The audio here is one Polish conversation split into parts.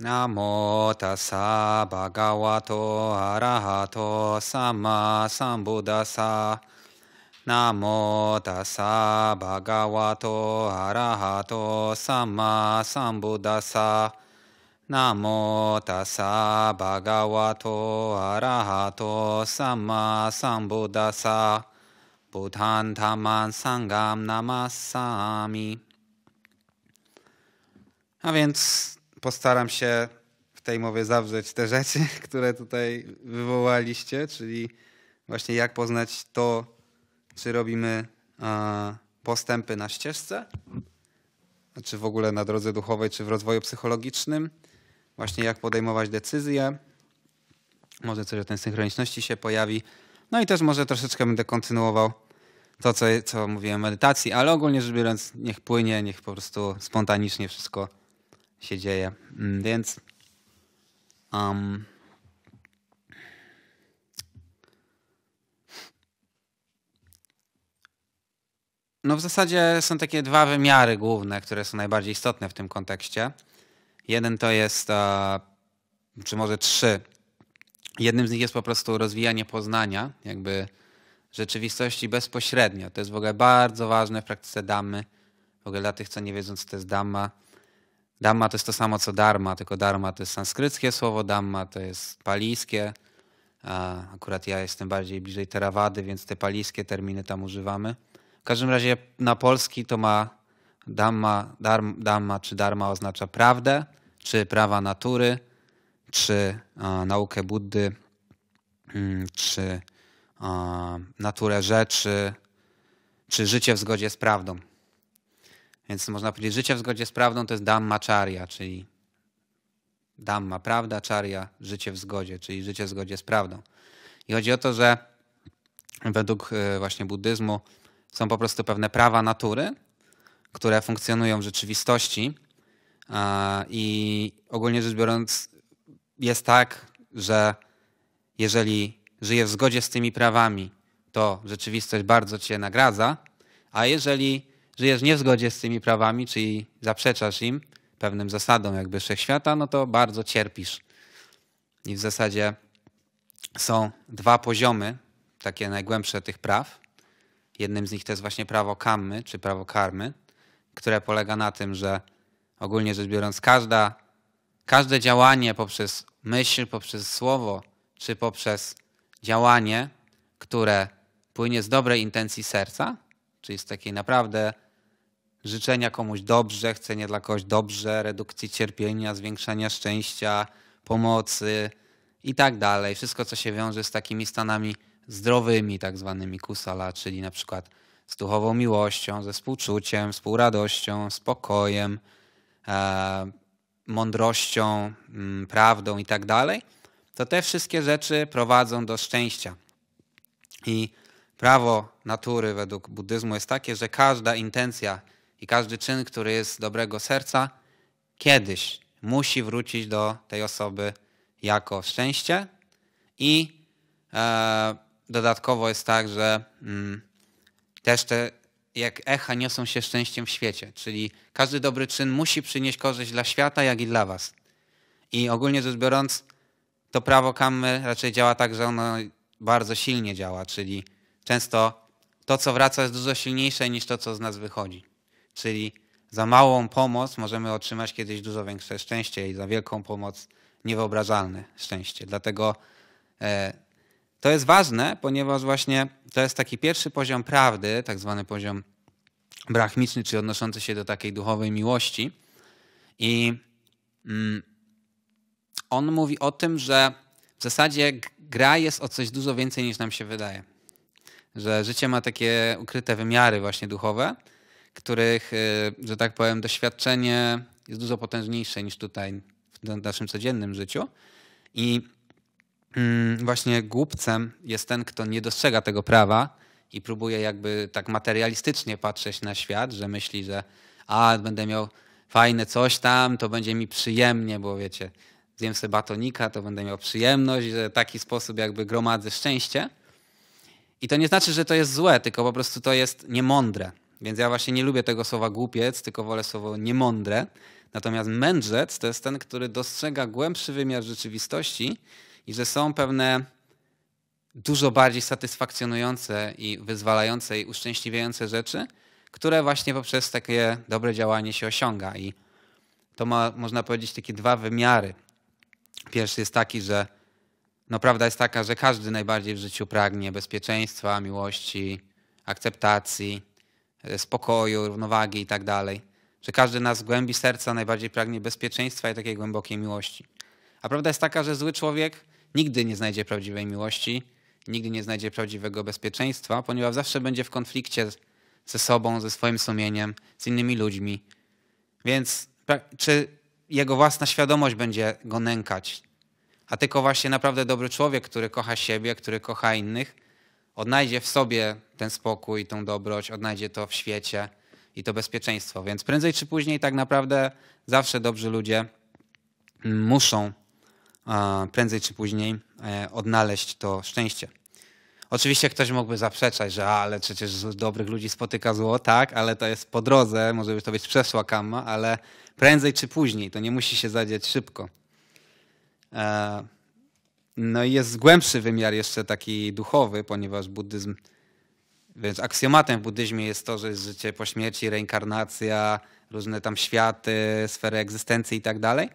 ナモタサバガワトアラハトサマサンブダサナモタサバガワトアラハトサマサンブダサナモタサバガワトアラハトサマサンブダサブタンタマンサンガムナマサミ A więc postaram się w tej mowie zawrzeć te rzeczy, które tutaj wywołaliście, czyli właśnie jak poznać to, czy robimy postępy na ścieżce, czy w ogóle na drodze duchowej, czy w rozwoju psychologicznym, właśnie jak podejmować decyzje. Może coś o tej synchroniczności się pojawi. No i też może troszeczkę będę kontynuował to, co, co mówiłem o medytacji, ale ogólnie rzecz biorąc, niech płynie, niech po prostu spontanicznie wszystko się dzieje. Mm, więc um, no w zasadzie są takie dwa wymiary główne, które są najbardziej istotne w tym kontekście. Jeden to jest, e, czy może trzy. Jednym z nich jest po prostu rozwijanie poznania, jakby rzeczywistości bezpośrednio. To jest w ogóle bardzo ważne w praktyce damy. W ogóle dla tych, co nie wiedzą, co to jest dama, Dhamma to jest to samo co dharma, tylko dharma to jest sanskryckie słowo, dhamma to jest palijskie. Akurat ja jestem bardziej bliżej terawady, więc te palijskie terminy tam używamy. W każdym razie na polski to ma dhamma, dharma, dhamma czy dharma oznacza prawdę, czy prawa natury, czy a, naukę Buddy, mm, czy a, naturę rzeczy, czy życie w zgodzie z prawdą. Więc można powiedzieć, życie w zgodzie z prawdą to jest dhammacharya, czyli dhamma, prawda, charya, życie w zgodzie, czyli życie w zgodzie z prawdą. I chodzi o to, że według e, właśnie buddyzmu są po prostu pewne prawa natury, które funkcjonują w rzeczywistości i ogólnie rzecz biorąc jest tak, że jeżeli żyje w zgodzie z tymi prawami, to rzeczywistość bardzo cię nagradza, a jeżeli żyjesz nie w zgodzie z tymi prawami, czyli zaprzeczasz im, pewnym zasadom jakby wszechświata, no to bardzo cierpisz. I w zasadzie są dwa poziomy, takie najgłębsze tych praw. Jednym z nich to jest właśnie prawo kammy, czy prawo karmy, które polega na tym, że ogólnie rzecz biorąc, każda, każde działanie poprzez myśl, poprzez słowo, czy poprzez działanie, które płynie z dobrej intencji serca, czyli z takiej naprawdę życzenia komuś dobrze, chcenie dla kogoś dobrze, redukcji cierpienia, zwiększania szczęścia, pomocy i tak dalej. Wszystko, co się wiąże z takimi stanami zdrowymi, tak zwanymi kusala, czyli na przykład z duchową miłością, ze współczuciem, współradością, spokojem, e, mądrością, m, mm, prawdą i tak dalej, to te wszystkie rzeczy prowadzą do szczęścia. I prawo natury według buddyzmu jest takie, że każda intencja, i każdy czyn, który jest dobrego serca, kiedyś musi wrócić do tej osoby jako szczęście. I e, dodatkowo jest tak, że mm, też te jak echa niosą się szczęściem w świecie, czyli każdy dobry czyn musi przynieść korzyść dla świata, jak i dla was. I ogólnie rzecz biorąc, to prawo kammy raczej działa tak, że ono bardzo silnie działa, czyli często to, co wraca, jest dużo silniejsze niż to, co z nas wychodzi. Czyli za małą pomoc możemy otrzymać kiedyś dużo większe szczęście i za wielką pomoc niewyobrażalne szczęście. Dlatego e, to jest ważne, ponieważ właśnie to jest taki pierwszy poziom prawdy, tak zwany poziom brachmiczny, czy odnoszący się do takiej duchowej miłości. I mm, on mówi o tym, że w zasadzie gra jest o coś dużo więcej niż nam się wydaje. Że życie ma takie ukryte wymiary właśnie duchowe których, y, że tak powiem, doświadczenie jest dużo potężniejsze niż tutaj w naszym codziennym życiu. I mm, właśnie głupcem jest ten, kto nie dostrzega tego prawa i próbuje jakby tak materialistycznie patrzeć na świat, że myśli, że a, będę miał fajne coś tam, to będzie mi przyjemnie, bo wiecie, zjem sobie batonika, to będę miał przyjemność, że taki sposób jakby gromadzę szczęście. I to nie znaczy, że to jest złe, tylko po prostu to jest niemądre. Więc ja właśnie nie lubię tego słowa głupiec, tylko wolę słowo niemądre. Natomiast mędrzec to jest ten, który dostrzega głębszy wymiar rzeczywistości i że są pewne dużo bardziej satysfakcjonujące i wyzwalające i uszczęśliwiające rzeczy, które właśnie poprzez takie dobre działanie się osiąga. I to ma, można powiedzieć, takie dwa wymiary. Pierwszy jest taki, że no prawda jest taka, że każdy najbardziej w życiu pragnie bezpieczeństwa, miłości, akceptacji, E, spokoju, równowagi i tak dalej. Że każdy nas w głębi serca najbardziej pragnie bezpieczeństwa i takiej głębokiej miłości. A prawda jest taka, że zły człowiek nigdy nie znajdzie prawdziwej miłości, nigdy nie znajdzie prawdziwego bezpieczeństwa, ponieważ zawsze będzie w konflikcie ze sobą, ze swoim sumieniem, z innymi ludźmi. Więc czy jego własna świadomość będzie go nękać? A tylko właśnie naprawdę dobry człowiek, który kocha siebie, który kocha innych, odnajdzie w sobie ten spokój, tą dobroć, odnajdzie to w świecie i to bezpieczeństwo. Więc prędzej czy później tak naprawdę zawsze dobrzy ludzie muszą prędzej czy później e, odnaleźć to szczęście. Oczywiście ktoś mógłby zaprzeczać, że ale przecież dobrych ludzi spotyka zło, tak, ale to jest po drodze, może to być przeszła kama, ale prędzej czy później, to nie musi się zadziać szybko. E, no i jest głębszy wymiar jeszcze taki duchowy, ponieważ buddyzm, więc aksjomatem w buddyzmie jest to, że jest życie po śmierci, reinkarnacja, różne tam światy, sfery egzystencji i tak dalej.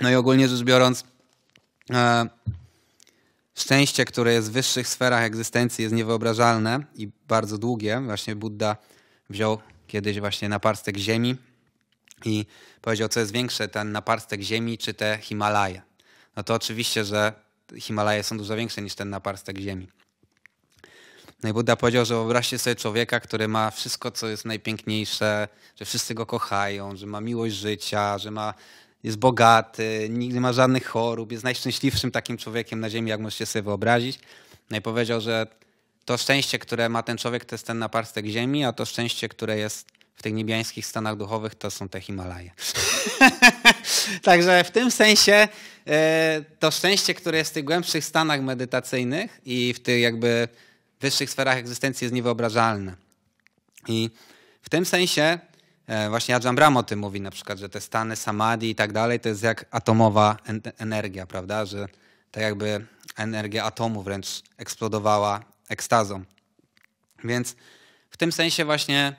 No i ogólnie rzecz biorąc, e, szczęście, które jest w wyższych sferach egzystencji jest niewyobrażalne i bardzo długie. Właśnie Buddha wziął kiedyś właśnie naparstek ziemi i powiedział, co jest większe, ten naparstek ziemi czy te Himalaje no to oczywiście, że Himalaje są dużo większe niż ten naparstek ziemi. No i Buddha powiedział, że wyobraźcie sobie człowieka, który ma wszystko, co jest najpiękniejsze, że wszyscy go kochają, że ma miłość życia, że ma, jest bogaty, nie ma żadnych chorób, jest najszczęśliwszym takim człowiekiem na ziemi, jak możecie sobie wyobrazić. No i powiedział, że to szczęście, które ma ten człowiek, to jest ten naparstek ziemi, a to szczęście, które jest w tych niebiańskich stanach duchowych, to są te Himalaje. Także w tym sensie e, to szczęście, które jest w tych głębszych stanach medytacyjnych i w tych jakby wyższych sferach egzystencji jest niewyobrażalne. I w tym sensie e, właśnie Ajahn Brahm o tym mówi na przykład, że te stany samadhi i tak dalej to jest jak atomowa energia, prawda? Że tak jakby energia atomu wręcz eksplodowała ekstazą. Więc w tym sensie właśnie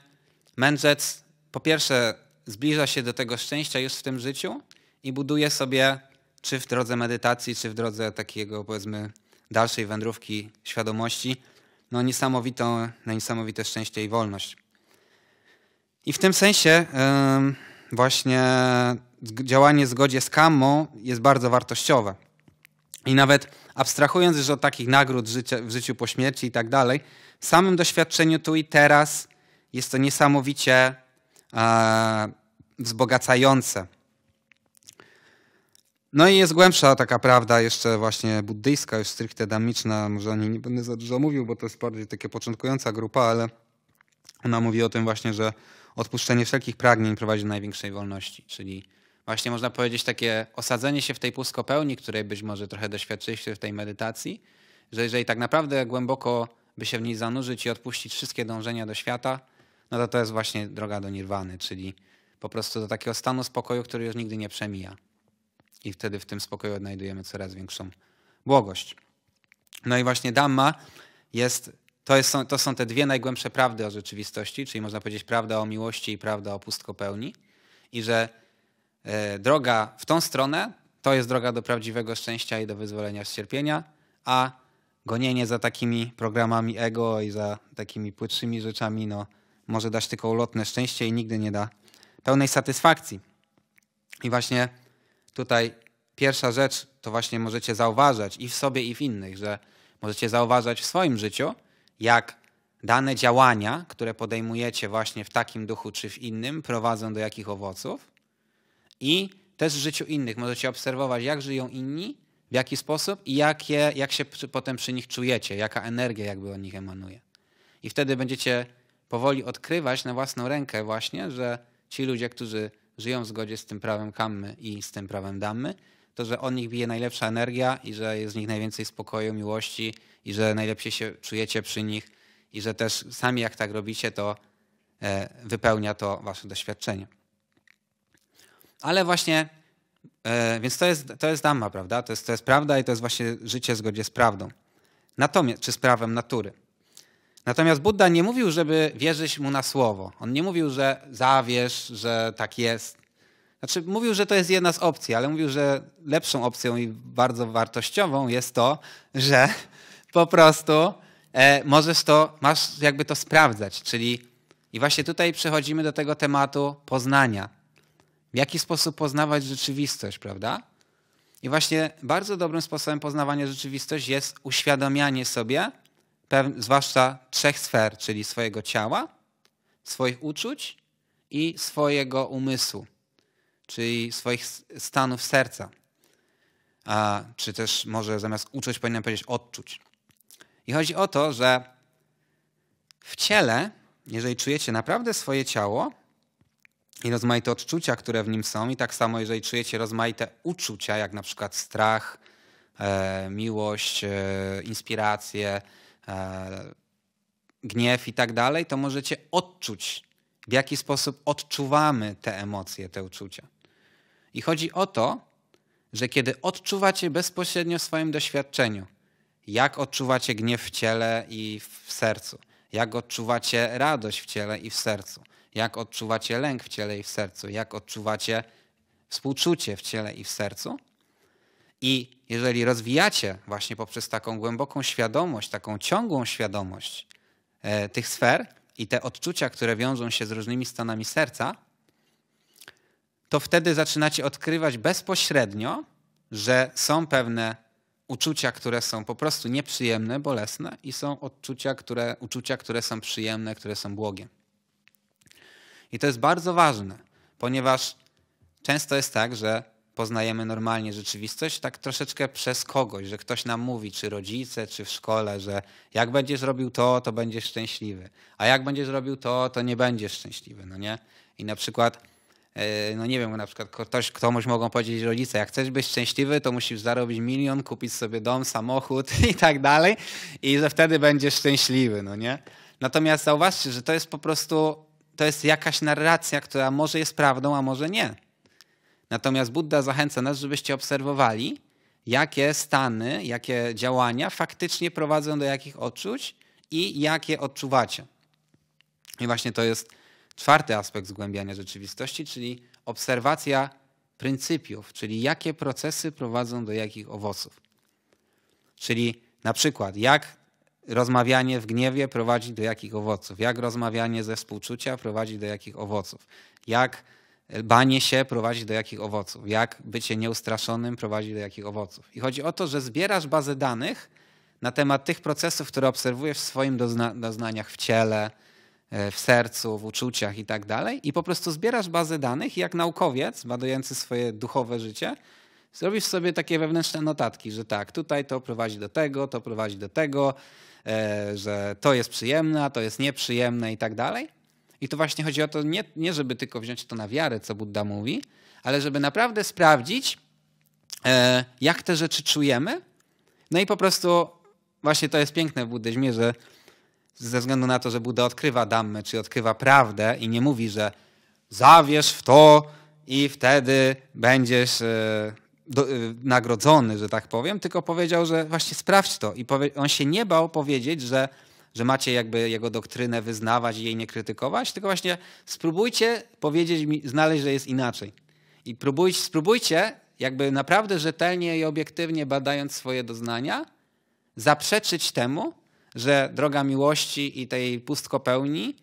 mędrzec po pierwsze zbliża się do tego szczęścia już w tym życiu i buduje sobie, czy w drodze medytacji, czy w drodze takiego, powiedzmy, dalszej wędrówki świadomości, no niesamowitą, niesamowite szczęście i wolność. I w tym sensie yy, właśnie działanie w zgodzie z kammą jest bardzo wartościowe. I nawet abstrahując już od takich nagród życia, w życiu po śmierci i tak dalej, w samym doświadczeniu tu i teraz jest to niesamowicie e, wzbogacające. No i jest głębsza taka prawda jeszcze właśnie buddyjska, już stricte damiczna, może o niej nie będę za dużo mówił, bo to jest bardziej taka początkująca grupa, ale ona mówi o tym właśnie, że odpuszczenie wszelkich pragnień prowadzi do największej wolności, czyli właśnie można powiedzieć takie osadzenie się w tej pustkopełni, której być może trochę doświadczyliście w tej medytacji, że jeżeli tak naprawdę głęboko by się w niej zanurzyć i odpuścić wszystkie dążenia do świata, no to to jest właśnie droga do nirwany, czyli po prostu do takiego stanu spokoju, który już nigdy nie przemija. I wtedy w tym spokoju odnajdujemy coraz większą błogość. No i właśnie Dhamma jest, to, jest, to są te dwie najgłębsze prawdy o rzeczywistości, czyli można powiedzieć prawda o miłości i prawda o pustkopełni. I że e, droga w tą stronę to jest droga do prawdziwego szczęścia i do wyzwolenia z cierpienia, a gonienie za takimi programami ego i za takimi płytszymi rzeczami no, może dać tylko ulotne szczęście i nigdy nie da pełnej satysfakcji. I właśnie tutaj pierwsza rzecz to właśnie możecie zauważać i w sobie, i w innych, że możecie zauważać w swoim życiu, jak dane działania, które podejmujecie właśnie w takim duchu czy w innym, prowadzą do jakich owoców. I też w życiu innych możecie obserwować, jak żyją inni, w jaki sposób i je, jak się przy, potem przy nich czujecie, jaka energia jakby od nich emanuje. I wtedy będziecie powoli odkrywać na własną rękę właśnie, że ci ludzie, którzy żyją w zgodzie z tym prawem Kammy i z tym prawem Dammy, to, że od nich bije najlepsza energia i że jest w nich najwięcej spokoju, miłości i że najlepiej się czujecie przy nich i że też sami jak tak robicie, to e, wypełnia to wasze doświadczenie. Ale właśnie, e, więc to jest, to jest Dhamma, prawda? To jest, to jest prawda i to jest właśnie życie w zgodzie z prawdą. Natomiast, czy z prawem natury. Natomiast Buddha nie mówił, żeby wierzyć mu na słowo. On nie mówił, że zawierz, że tak jest. Znaczy, mówił, że to jest jedna z opcji, ale mówił, że lepszą opcją i bardzo wartościową jest to, że po prostu e, możesz to, masz jakby to sprawdzać. Czyli i właśnie tutaj przechodzimy do tego tematu poznania. W jaki sposób poznawać rzeczywistość, prawda? I właśnie bardzo dobrym sposobem poznawania rzeczywistości jest uświadamianie sobie, zwłaszcza trzech sfer, czyli swojego ciała, swoich uczuć i swojego umysłu, czyli swoich stanów serca. A, czy też może zamiast uczuć powinienem powiedzieć odczuć. I chodzi o to, że w ciele, jeżeli czujecie naprawdę swoje ciało i rozmaite odczucia, które w nim są, i tak samo jeżeli czujecie rozmaite uczucia, jak na przykład strach, e, miłość, e, inspirację, E, gniew i tak dalej, to możecie odczuć, w jaki sposób odczuwamy te emocje, te uczucia. I chodzi o to, że kiedy odczuwacie bezpośrednio w swoim doświadczeniu, jak odczuwacie gniew w ciele i w sercu, jak odczuwacie radość w ciele i w sercu, jak odczuwacie lęk w ciele i w sercu, jak odczuwacie współczucie w ciele i w sercu, i jeżeli rozwijacie właśnie poprzez taką głęboką świadomość, taką ciągłą świadomość e, tych sfer i te odczucia, które wiążą się z różnymi stanami serca, to wtedy zaczynacie odkrywać bezpośrednio, że są pewne uczucia, które są po prostu nieprzyjemne, bolesne i są odczucia, które, uczucia, które są przyjemne, które są błogie. I to jest bardzo ważne, ponieważ często jest tak, że poznajemy normalnie rzeczywistość, tak troszeczkę przez kogoś, że ktoś nam mówi, czy rodzice, czy w szkole, że jak będziesz robił to, to będziesz szczęśliwy, a jak będziesz robił to, to nie będziesz szczęśliwy, no nie? I na przykład, e, no nie wiem, na przykład ktoś, komuś mogą powiedzieć rodzice, jak chcesz być szczęśliwy, to musisz zarobić milion, kupić sobie dom, samochód i tak dalej i że wtedy będziesz szczęśliwy, no nie? Natomiast zauważcie, że to jest po prostu, to jest jakaś narracja, która może jest prawdą, a może nie. Natomiast Buddha zachęca nas, żebyście obserwowali, jakie stany, jakie działania faktycznie prowadzą do jakich odczuć i jakie odczuwacie. I właśnie to jest czwarty aspekt zgłębiania rzeczywistości, czyli obserwacja pryncypiów, czyli jakie procesy prowadzą do jakich owoców. Czyli na przykład, jak rozmawianie w gniewie prowadzi do jakich owoców, jak rozmawianie ze współczucia prowadzi do jakich owoców, jak banie się prowadzi do jakich owoców, jak bycie nieustraszonym prowadzi do jakich owoców. I chodzi o to, że zbierasz bazę danych na temat tych procesów, które obserwujesz w swoim dozna doznaniach w ciele, e, w sercu, w uczuciach i tak dalej i po prostu zbierasz bazę danych i jak naukowiec badający swoje duchowe życie zrobisz sobie takie wewnętrzne notatki, że tak, tutaj to prowadzi do tego, to prowadzi do tego, e, że to jest przyjemne, a to jest nieprzyjemne i tak dalej. I tu właśnie chodzi o to, nie, nie żeby tylko wziąć to na wiarę, co Buddha mówi, ale żeby naprawdę sprawdzić, e, jak te rzeczy czujemy. No i po prostu właśnie to jest piękne w buddyzmie, że ze względu na to, że Buddha odkrywa dammę, czy odkrywa prawdę i nie mówi, że zawierz w to i wtedy będziesz e, e, nagrodzony, że tak powiem, tylko powiedział, że właśnie sprawdź to. I on się nie bał powiedzieć, że że macie jakby jego doktrynę wyznawać i jej nie krytykować, tylko właśnie spróbujcie powiedzieć mi, znaleźć, że jest inaczej. I próbujcie spróbujcie jakby naprawdę rzetelnie i obiektywnie badając swoje doznania, zaprzeczyć temu, że droga miłości i tej pustkopełni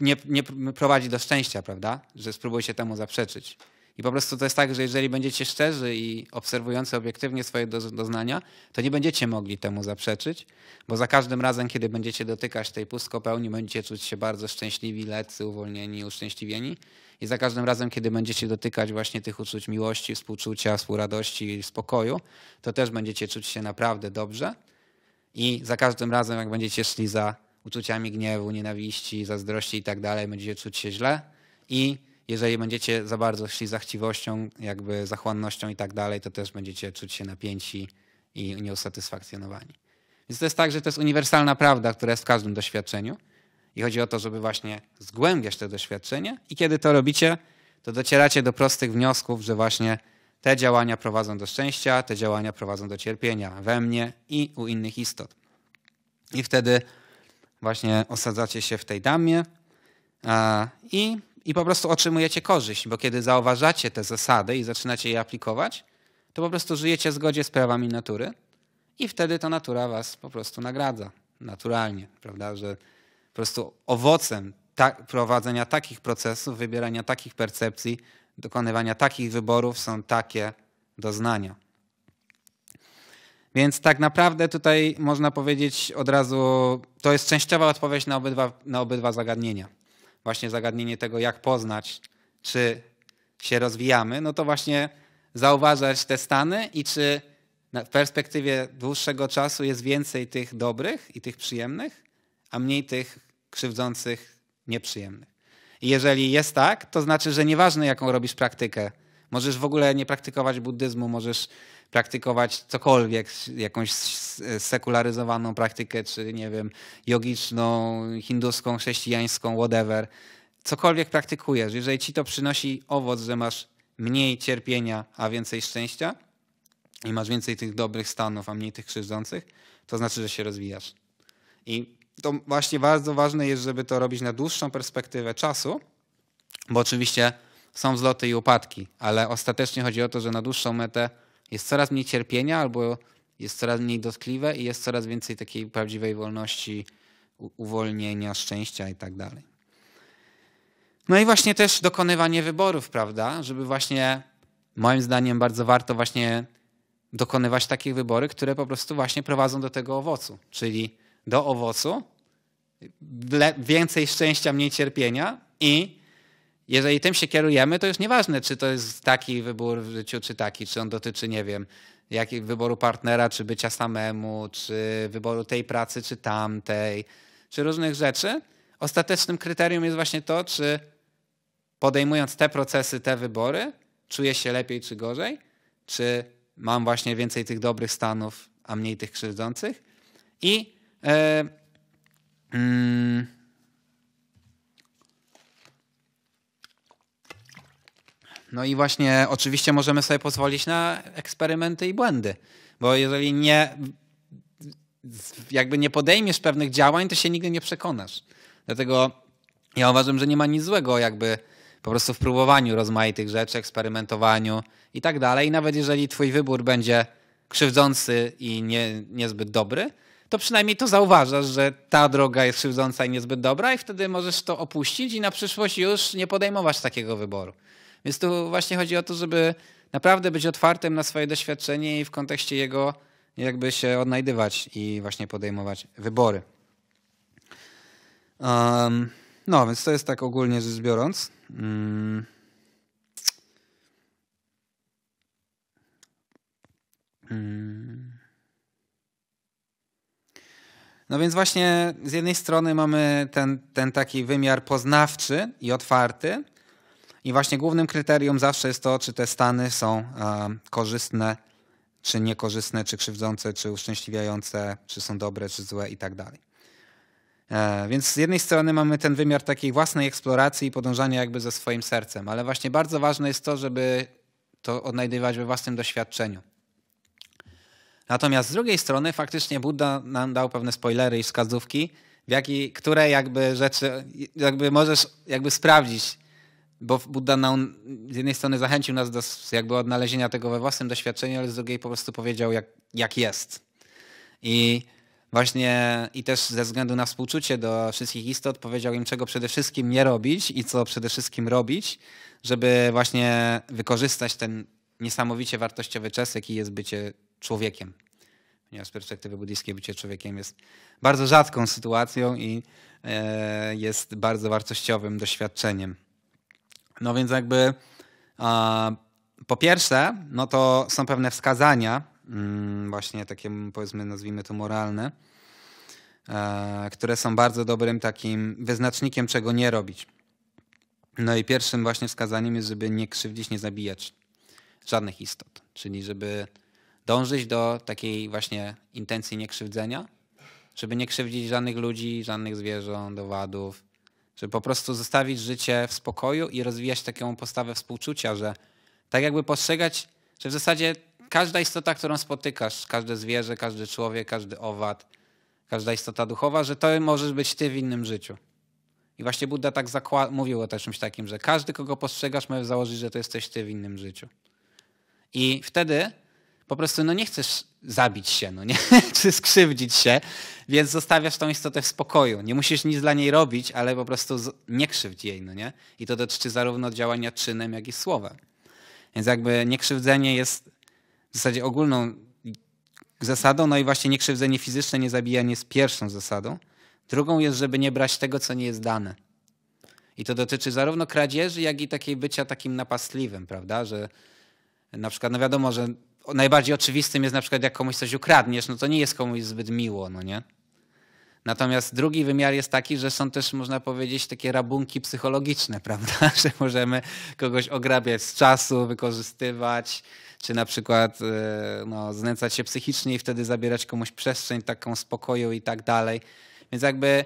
nie, nie prowadzi do szczęścia, prawda? Że spróbujcie temu zaprzeczyć. I po prostu to jest tak, że jeżeli będziecie szczerzy i obserwujący obiektywnie swoje doznania, to nie będziecie mogli temu zaprzeczyć, bo za każdym razem, kiedy będziecie dotykać tej pustkopełni, będziecie czuć się bardzo szczęśliwi, lecy, uwolnieni, uszczęśliwieni. I za każdym razem, kiedy będziecie dotykać właśnie tych uczuć miłości, współczucia, współradości, spokoju, to też będziecie czuć się naprawdę dobrze. I za każdym razem, jak będziecie szli za uczuciami gniewu, nienawiści, zazdrości i tak dalej, będziecie czuć się źle. I jeżeli będziecie za bardzo szli za chciwością, jakby zachłannością i tak dalej, to też będziecie czuć się napięci i nieusatysfakcjonowani. Więc to jest tak, że to jest uniwersalna prawda, która jest w każdym doświadczeniu. I chodzi o to, żeby właśnie zgłębiać te doświadczenie i kiedy to robicie, to docieracie do prostych wniosków, że właśnie te działania prowadzą do szczęścia, te działania prowadzą do cierpienia we mnie i u innych istot. I wtedy właśnie osadzacie się w tej damie i i po prostu otrzymujecie korzyść, bo kiedy zauważacie te zasady i zaczynacie je aplikować, to po prostu żyjecie w zgodzie z prawami natury i wtedy ta natura was po prostu nagradza naturalnie, prawda, że po prostu owocem ta prowadzenia takich procesów, wybierania takich percepcji, dokonywania takich wyborów są takie doznania. Więc tak naprawdę tutaj można powiedzieć od razu, to jest częściowa odpowiedź na obydwa, na obydwa zagadnienia właśnie zagadnienie tego, jak poznać, czy się rozwijamy, no to właśnie zauważać te stany i czy w perspektywie dłuższego czasu jest więcej tych dobrych i tych przyjemnych, a mniej tych krzywdzących, nieprzyjemnych. I jeżeli jest tak, to znaczy, że nieważne jaką robisz praktykę, możesz w ogóle nie praktykować buddyzmu, możesz praktykować cokolwiek, jakąś sekularyzowaną praktykę, czy nie wiem, jogiczną, hinduską, chrześcijańską, whatever. Cokolwiek praktykujesz, jeżeli ci to przynosi owoc, że masz mniej cierpienia, a więcej szczęścia i masz więcej tych dobrych stanów, a mniej tych krzywdzących, to znaczy, że się rozwijasz. I to właśnie bardzo ważne jest, żeby to robić na dłuższą perspektywę czasu, bo oczywiście są wzloty i upadki, ale ostatecznie chodzi o to, że na dłuższą metę jest coraz mniej cierpienia albo jest coraz mniej dotkliwe i jest coraz więcej takiej prawdziwej wolności, uwolnienia, szczęścia i tak dalej. No i właśnie też dokonywanie wyborów, prawda? Żeby właśnie, moim zdaniem, bardzo warto właśnie dokonywać takich wyborów, które po prostu właśnie prowadzą do tego owocu, czyli do owocu, więcej szczęścia, mniej cierpienia i jeżeli tym się kierujemy, to już nieważne, czy to jest taki wybór w życiu, czy taki, czy on dotyczy, nie wiem, jak wyboru partnera, czy bycia samemu, czy wyboru tej pracy, czy tamtej, czy różnych rzeczy. Ostatecznym kryterium jest właśnie to, czy podejmując te procesy, te wybory, czuję się lepiej czy gorzej, czy mam właśnie więcej tych dobrych stanów, a mniej tych krzywdzących. I yy, yy, No i właśnie oczywiście możemy sobie pozwolić na eksperymenty i błędy, bo jeżeli nie jakby nie podejmiesz pewnych działań, to się nigdy nie przekonasz. Dlatego ja uważam, że nie ma nic złego jakby po prostu w próbowaniu rozmaitych rzeczy, eksperymentowaniu i tak dalej. Nawet jeżeli twój wybór będzie krzywdzący i nie, niezbyt dobry, to przynajmniej to zauważasz, że ta droga jest krzywdząca i niezbyt dobra i wtedy możesz to opuścić i na przyszłość już nie podejmować takiego wyboru. Więc tu właśnie chodzi o to, żeby naprawdę być otwartym na swoje doświadczenie i w kontekście jego jakby się odnajdywać i właśnie podejmować wybory. Um, no, więc to jest tak ogólnie rzecz biorąc. Um, No więc właśnie z jednej strony mamy ten, ten taki wymiar poznawczy i otwarty, i właśnie głównym kryterium zawsze jest to, czy te stany są e, korzystne, czy niekorzystne, czy krzywdzące, czy uszczęśliwiające, czy są dobre, czy złe i tak dalej. E, więc z jednej strony mamy ten wymiar takiej własnej eksploracji i podążania jakby ze swoim sercem, ale właśnie bardzo ważne jest to, żeby to odnajdywać we własnym doświadczeniu. Natomiast z drugiej strony faktycznie Buddha nam dał pewne spoilery i wskazówki, w jaki, które jakby rzeczy, jakby możesz jakby sprawdzić, bo Buddha na z jednej strony zachęcił nas do jakby odnalezienia tego we własnym doświadczeniu, ale z drugiej po prostu powiedział, jak, jak jest. I właśnie i też ze względu na współczucie do wszystkich istot powiedział im, czego przede wszystkim nie robić i co przede wszystkim robić, żeby właśnie wykorzystać ten niesamowicie wartościowy czas, jaki jest bycie człowiekiem. Ponieważ z perspektywy buddyjskiej bycie człowiekiem jest bardzo rzadką sytuacją i e, jest bardzo wartościowym doświadczeniem. No więc jakby po pierwsze, no to są pewne wskazania, mm, właśnie takie powiedzmy nazwijmy to moralne, e, które są bardzo dobrym takim wyznacznikiem, czego nie robić. No i pierwszym właśnie wskazaniem jest, żeby nie krzywdzić, nie zabijać żadnych istot. Czyli żeby dążyć do takiej właśnie intencji niekrzywdzenia, żeby nie krzywdzić żadnych ludzi, żadnych zwierząt, owadów, żeby po prostu zostawić życie w spokoju i rozwijać taką postawę współczucia, że tak jakby postrzegać, że w zasadzie każda istota, którą spotykasz, każde zwierzę, każdy człowiek, każdy owad, każda istota duchowa, że to możesz być ty w innym życiu. I właśnie Buddha tak mówił o czymś takim, że każdy, kogo postrzegasz, może założyć, że to jesteś ty w innym życiu. I wtedy po prostu no nie chcesz zabić się, no nie? czy skrzywdzić się, więc zostawiasz tą istotę w spokoju. Nie musisz nic dla niej robić, ale po prostu nie krzywdź jej, no nie? I to dotyczy zarówno działania czynem, jak i słowem. Więc jakby niekrzywdzenie jest w zasadzie ogólną zasadą, no i właśnie niekrzywdzenie fizyczne, nie zabijanie jest pierwszą zasadą. Drugą jest, żeby nie brać tego, co nie jest dane. I to dotyczy zarówno kradzieży, jak i takiej bycia takim napastliwym, prawda? Że na przykład, no wiadomo, że najbardziej oczywistym jest na przykład, jak komuś coś ukradniesz, no to nie jest komuś zbyt miło, no nie? Natomiast drugi wymiar jest taki, że są też, można powiedzieć, takie rabunki psychologiczne, prawda? Że możemy kogoś ograbiać z czasu, wykorzystywać, czy na przykład e, no, znęcać się psychicznie i wtedy zabierać komuś przestrzeń taką spokoju i tak dalej. Więc jakby,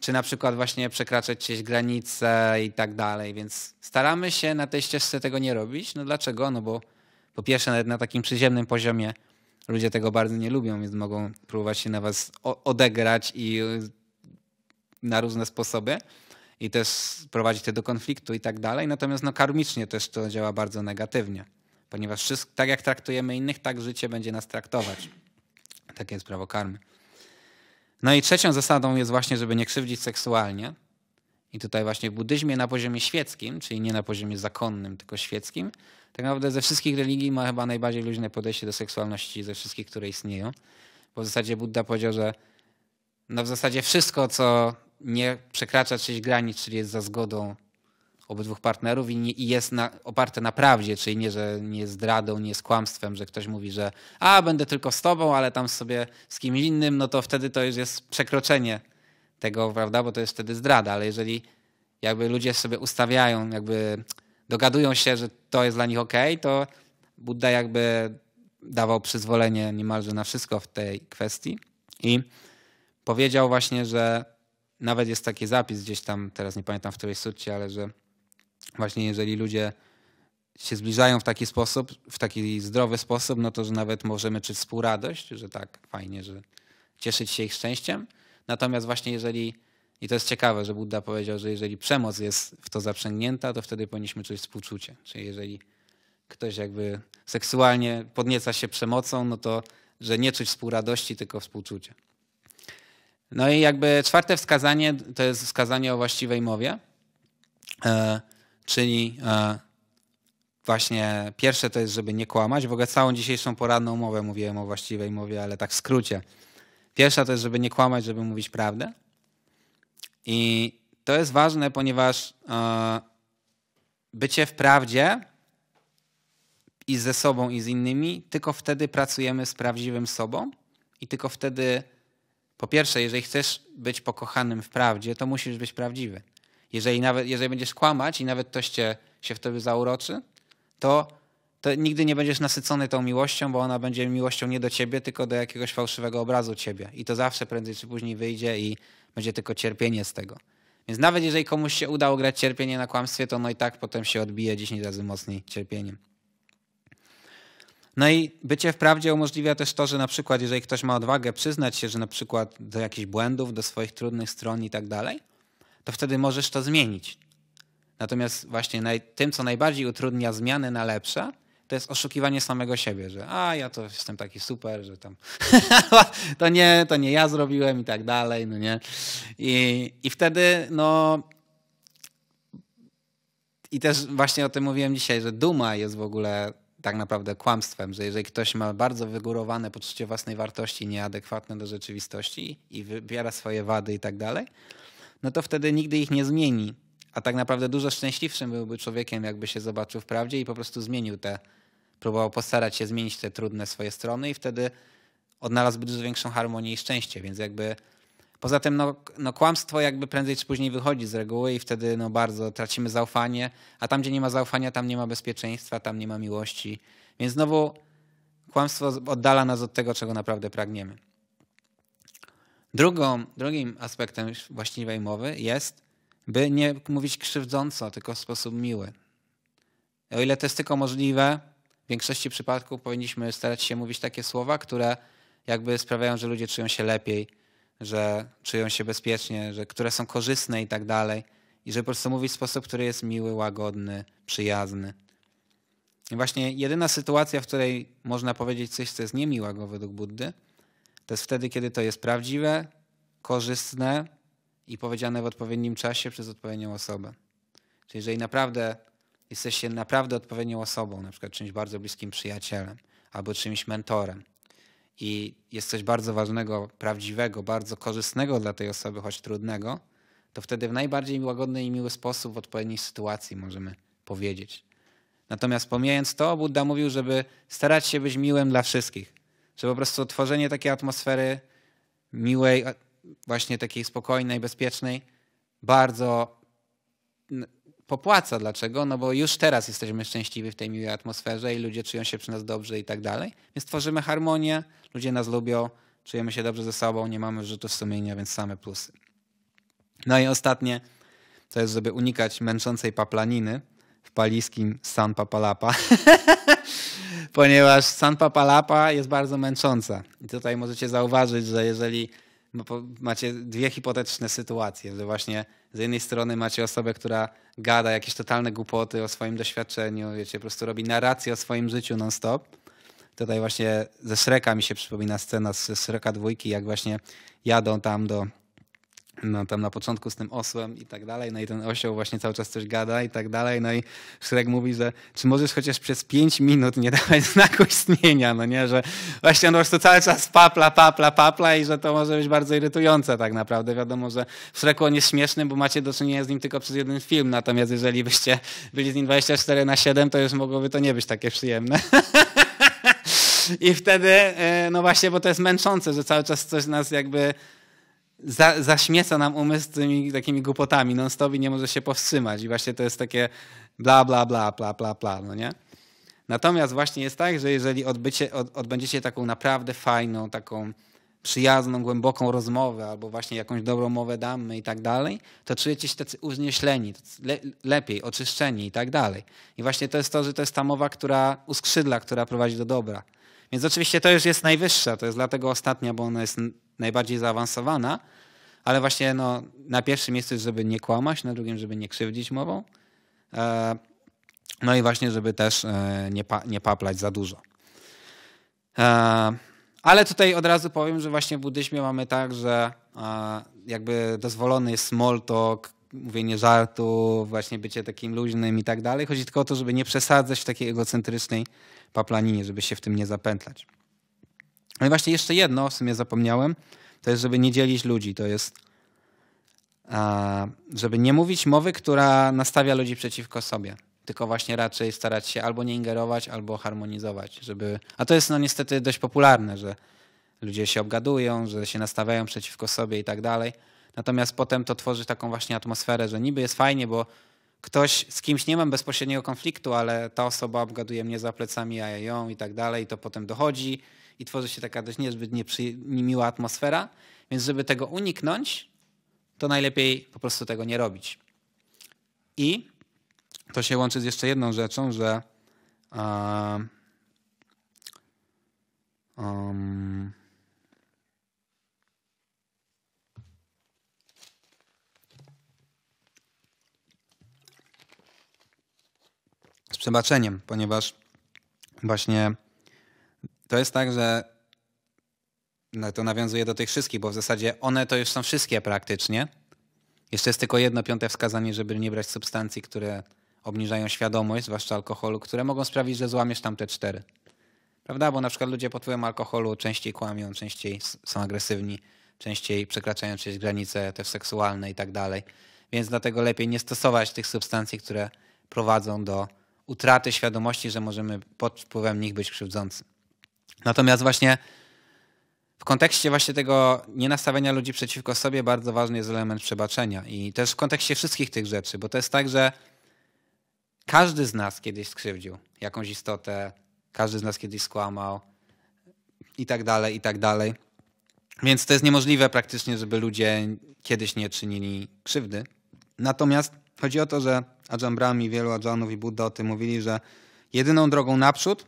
czy na przykład właśnie przekraczać gdzieś granice i tak dalej. Więc staramy się na tej ścieżce tego nie robić. No dlaczego? No bo po pierwsze na takim przyziemnym poziomie ludzie tego bardzo nie lubią, więc mogą próbować się na was odegrać i y, na różne sposoby i też prowadzić to do konfliktu i tak dalej. Natomiast no, karmicznie też to działa bardzo negatywnie, ponieważ wszystko, tak jak traktujemy innych, tak życie będzie nas traktować. Takie jest prawo karmy. No i trzecią zasadą jest właśnie, żeby nie krzywdzić seksualnie. I tutaj właśnie w buddyzmie na poziomie świeckim, czyli nie na poziomie zakonnym, tylko świeckim, tak naprawdę ze wszystkich religii ma chyba najbardziej luźne podejście do seksualności, ze wszystkich, które istnieją. Bo w zasadzie Buddha powiedział, że no w zasadzie wszystko, co nie przekracza czyichś granic, czyli jest za zgodą obydwu partnerów i, nie, i jest na, oparte na prawdzie, czyli nie, że nie jest zdradą, nie jest kłamstwem, że ktoś mówi, że a, będę tylko z tobą, ale tam sobie z kimś innym, no to wtedy to już jest przekroczenie tego, prawda, bo to jest wtedy zdrada, ale jeżeli jakby ludzie sobie ustawiają jakby dogadują się, że to jest dla nich ok, to Buddha jakby dawał przyzwolenie niemalże na wszystko w tej kwestii i powiedział właśnie, że nawet jest taki zapis gdzieś tam, teraz nie pamiętam w której sucie, ale że właśnie jeżeli ludzie się zbliżają w taki sposób, w taki zdrowy sposób, no to że nawet możemy czuć współradość, że tak fajnie, że cieszyć się ich szczęściem. Natomiast właśnie jeżeli i to jest ciekawe, że Buddha powiedział, że jeżeli przemoc jest w to zaprzęgnięta, to wtedy powinniśmy czuć współczucie. Czyli jeżeli ktoś jakby seksualnie podnieca się przemocą, no to że nie czuć współradości, tylko współczucie. No i jakby czwarte wskazanie to jest wskazanie o właściwej mowie, e, czyli e, właśnie pierwsze to jest, żeby nie kłamać. W ogóle całą dzisiejszą poranną mowę mówiłem o właściwej mowie, ale tak w skrócie. Pierwsza to jest, żeby nie kłamać, żeby mówić prawdę. I to jest ważne, ponieważ e, bycie w prawdzie i ze sobą, i z innymi, tylko wtedy pracujemy z prawdziwym sobą i tylko wtedy, po pierwsze, jeżeli chcesz być pokochanym w prawdzie, to musisz być prawdziwy. Jeżeli, nawet, jeżeli będziesz kłamać i nawet ktoś cię, się w tobie zauroczy, to, to nigdy nie będziesz nasycony tą miłością, bo ona będzie miłością nie do ciebie, tylko do jakiegoś fałszywego obrazu ciebie. I to zawsze prędzej czy później wyjdzie i będzie tylko cierpienie z tego. Więc nawet jeżeli komuś się uda grać cierpienie na kłamstwie, to no i tak potem się odbije 10 razy mocniej cierpieniem. No i bycie w prawdzie umożliwia też to, że na przykład jeżeli ktoś ma odwagę przyznać się, że na przykład do jakichś błędów, do swoich trudnych stron i tak dalej, to wtedy możesz to zmienić. Natomiast właśnie tym, co najbardziej utrudnia zmiany na lepsze, to jest oszukiwanie samego siebie, że a ja to jestem taki super, że tam to nie, to nie ja zrobiłem i tak dalej, no nie. I, i wtedy no i też właśnie o tym mówiłem dzisiaj, że duma jest w ogóle tak naprawdę kłamstwem, że jeżeli ktoś ma bardzo wygórowane poczucie własnej wartości, nieadekwatne do rzeczywistości i wybiera swoje wady i tak dalej, no to wtedy nigdy ich nie zmieni. A tak naprawdę dużo szczęśliwszym byłby człowiekiem, jakby się zobaczył w prawdzie i po prostu zmienił te próbował postarać się zmienić te trudne swoje strony i wtedy odnalazłby dużo większą harmonię i szczęście, więc jakby poza tym no, no kłamstwo jakby prędzej czy później wychodzi z reguły i wtedy no bardzo tracimy zaufanie, a tam gdzie nie ma zaufania, tam nie ma bezpieczeństwa, tam nie ma miłości, więc znowu kłamstwo oddala nas od tego, czego naprawdę pragniemy. Drugą, drugim aspektem właściwej mowy jest, by nie mówić krzywdząco, tylko w sposób miły. O ile to jest tylko możliwe, w większości przypadków powinniśmy starać się mówić takie słowa, które jakby sprawiają, że ludzie czują się lepiej, że czują się bezpiecznie, że które są korzystne i tak dalej. I że po prostu mówić w sposób, który jest miły, łagodny, przyjazny. I właśnie jedyna sytuacja, w której można powiedzieć coś, co jest niemiłego według Buddy, to jest wtedy, kiedy to jest prawdziwe, korzystne i powiedziane w odpowiednim czasie przez odpowiednią osobę. Czyli jeżeli naprawdę jesteś naprawdę odpowiednią osobą, na przykład czymś bardzo bliskim przyjacielem albo czymś mentorem i jest coś bardzo ważnego, prawdziwego, bardzo korzystnego dla tej osoby, choć trudnego, to wtedy w najbardziej łagodny i miły sposób w odpowiedniej sytuacji możemy powiedzieć. Natomiast pomijając to, Buddha mówił, żeby starać się być miłym dla wszystkich, że po prostu tworzenie takiej atmosfery miłej, właśnie takiej spokojnej, bezpiecznej, bardzo popłaca. Dlaczego? No bo już teraz jesteśmy szczęśliwi w tej miłej atmosferze i ludzie czują się przy nas dobrze i tak dalej. Więc tworzymy harmonię, ludzie nas lubią, czujemy się dobrze ze sobą, nie mamy rzutów sumienia, więc same plusy. No i ostatnie, to jest, żeby unikać męczącej paplaniny w paliskim San Papalapa, ponieważ San Papalapa jest bardzo męcząca. I tutaj możecie zauważyć, że jeżeli macie dwie hipotetyczne sytuacje, że właśnie z jednej strony macie osobę, która gada jakieś totalne głupoty o swoim doświadczeniu, wiecie, po prostu robi narrację o swoim życiu non-stop. Tutaj właśnie ze Shreka mi się przypomina scena z Shreka dwójki, jak właśnie jadą tam do no, tam na początku z tym osłem i tak dalej, no i ten osioł właśnie cały czas coś gada i tak dalej, no i Shrek mówi, że czy możesz chociaż przez pięć minut nie dawać znaku istnienia, no nie, że właśnie on po prostu cały czas papla, papla, papla i że to może być bardzo irytujące tak naprawdę. Wiadomo, że w Shreku on jest śmieszny, bo macie do czynienia z nim tylko przez jeden film, natomiast jeżeli byście byli z nim 24 na 7, to już mogłoby to nie być takie przyjemne. I wtedy, e, no właśnie, bo to jest męczące, że cały czas coś nas jakby za, zaśmieca nam umysł tymi takimi głupotami non-stop i nie może się powstrzymać. I właśnie to jest takie bla, bla, bla, bla, bla, bla, no nie? Natomiast właśnie jest tak, że jeżeli odbycie, od, odbędziecie taką naprawdę fajną, taką przyjazną, głęboką rozmowę albo właśnie jakąś dobrą mowę damy i tak dalej, to czujecie się tacy uznieśleni, le, lepiej, oczyszczeni i tak dalej. I właśnie to jest to, że to jest ta mowa, która uskrzydla, która prowadzi do dobra. Więc oczywiście to już jest najwyższa, to jest dlatego ostatnia, bo ona jest najbardziej zaawansowana, ale właśnie no, na pierwszym miejscu, żeby nie kłamać, na drugim, żeby nie krzywdzić mową, e, no i właśnie, żeby też e, nie, pa, nie paplać za dużo. E, ale tutaj od razu powiem, że właśnie w buddyzmie mamy tak, że jakby dozwolony jest small talk, mówienie żartu, właśnie bycie takim luźnym i tak dalej. Chodzi tylko o to, żeby nie przesadzać w takiej egocentrycznej paplaninie, żeby się w tym nie zapętlać. No i właśnie jeszcze jedno, w sumie zapomniałem, to jest, żeby nie dzielić ludzi. To jest, żeby nie mówić mowy, która nastawia ludzi przeciwko sobie. Tylko właśnie raczej starać się albo nie ingerować, albo harmonizować. Żeby... A to jest no niestety dość popularne, że ludzie się obgadują, że się nastawiają przeciwko sobie i tak dalej. Natomiast potem to tworzy taką właśnie atmosferę, że niby jest fajnie, bo ktoś z kimś nie mam bezpośredniego konfliktu, ale ta osoba obgaduje mnie za plecami, a ja ją i tak dalej, i to potem dochodzi i tworzy się taka dość niezbyt niemiła atmosfera. Więc żeby tego uniknąć, to najlepiej po prostu tego nie robić. I to się łączy z jeszcze jedną rzeczą, że um, przebaczeniem, ponieważ właśnie to jest tak, że no to nawiązuje do tych wszystkich, bo w zasadzie one to już są wszystkie praktycznie. Jeszcze jest tylko jedno piąte wskazanie, żeby nie brać substancji, które obniżają świadomość, zwłaszcza alkoholu, które mogą sprawić, że złamiesz tamte cztery. Prawda? Bo na przykład ludzie pod wpływem alkoholu częściej kłamią, częściej są agresywni, częściej przekraczają czyjeś granice te seksualne i tak dalej. Więc dlatego lepiej nie stosować tych substancji, które prowadzą do utraty świadomości, że możemy pod wpływem nich być krzywdzący. Natomiast właśnie w kontekście właśnie tego nienastawienia ludzi przeciwko sobie bardzo ważny jest element przebaczenia i też w kontekście wszystkich tych rzeczy, bo to jest tak, że każdy z nas kiedyś skrzywdził jakąś istotę, każdy z nas kiedyś skłamał i tak dalej, i tak dalej. Więc to jest niemożliwe praktycznie, żeby ludzie kiedyś nie czynili krzywdy. Natomiast Chodzi o to, że Ajambrami, wielu Ajanów i Buddha o tym mówili, że jedyną drogą naprzód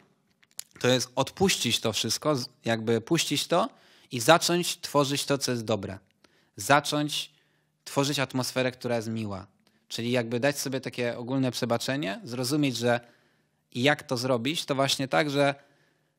to jest odpuścić to wszystko, jakby puścić to i zacząć tworzyć to, co jest dobre. Zacząć tworzyć atmosferę, która jest miła. Czyli jakby dać sobie takie ogólne przebaczenie, zrozumieć, że jak to zrobić, to właśnie tak, że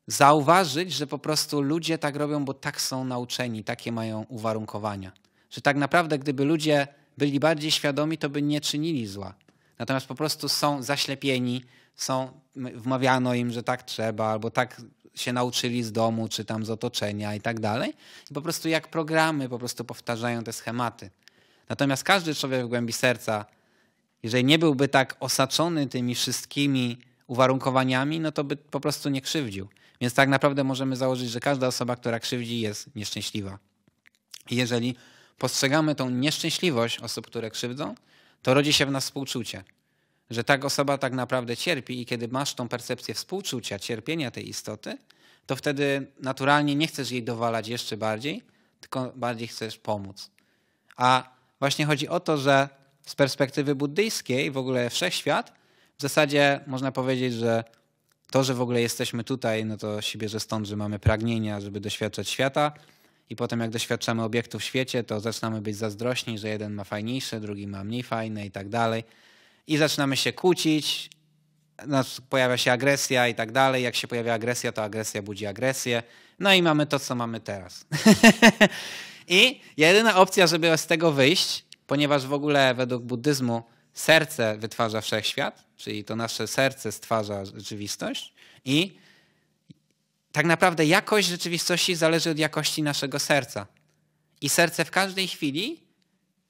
zauważyć, że po prostu ludzie tak robią, bo tak są nauczeni, takie mają uwarunkowania. Że tak naprawdę, gdyby ludzie byli bardziej świadomi, to by nie czynili zła. Natomiast po prostu są zaślepieni, są, wmawiano im, że tak trzeba, albo tak się nauczyli z domu, czy tam z otoczenia i tak dalej. I po prostu jak programy po prostu powtarzają te schematy. Natomiast każdy człowiek w głębi serca, jeżeli nie byłby tak osaczony tymi wszystkimi uwarunkowaniami, no to by po prostu nie krzywdził. Więc tak naprawdę możemy założyć, że każda osoba, która krzywdzi, jest nieszczęśliwa. Jeżeli postrzegamy tą nieszczęśliwość osób, które krzywdzą, to rodzi się w nas współczucie. Że tak osoba tak naprawdę cierpi i kiedy masz tą percepcję współczucia, cierpienia tej istoty, to wtedy naturalnie nie chcesz jej dowalać jeszcze bardziej, tylko bardziej chcesz pomóc. A właśnie chodzi o to, że z perspektywy buddyjskiej, w ogóle wszechświat, w zasadzie można powiedzieć, że to, że w ogóle jesteśmy tutaj, no to się bierze stąd, że mamy pragnienia, żeby doświadczać świata, i potem jak doświadczamy obiektów w świecie, to zaczynamy być zazdrośni, że jeden ma fajniejsze, drugi ma mniej fajne i tak dalej. I zaczynamy się kłócić, pojawia się agresja i tak dalej. Jak się pojawia agresja, to agresja budzi agresję. No i mamy to, co mamy teraz. I jedyna opcja, żeby z tego wyjść, ponieważ w ogóle według buddyzmu serce wytwarza wszechświat, czyli to nasze serce stwarza rzeczywistość i tak naprawdę jakość rzeczywistości zależy od jakości naszego serca. I serce w każdej chwili,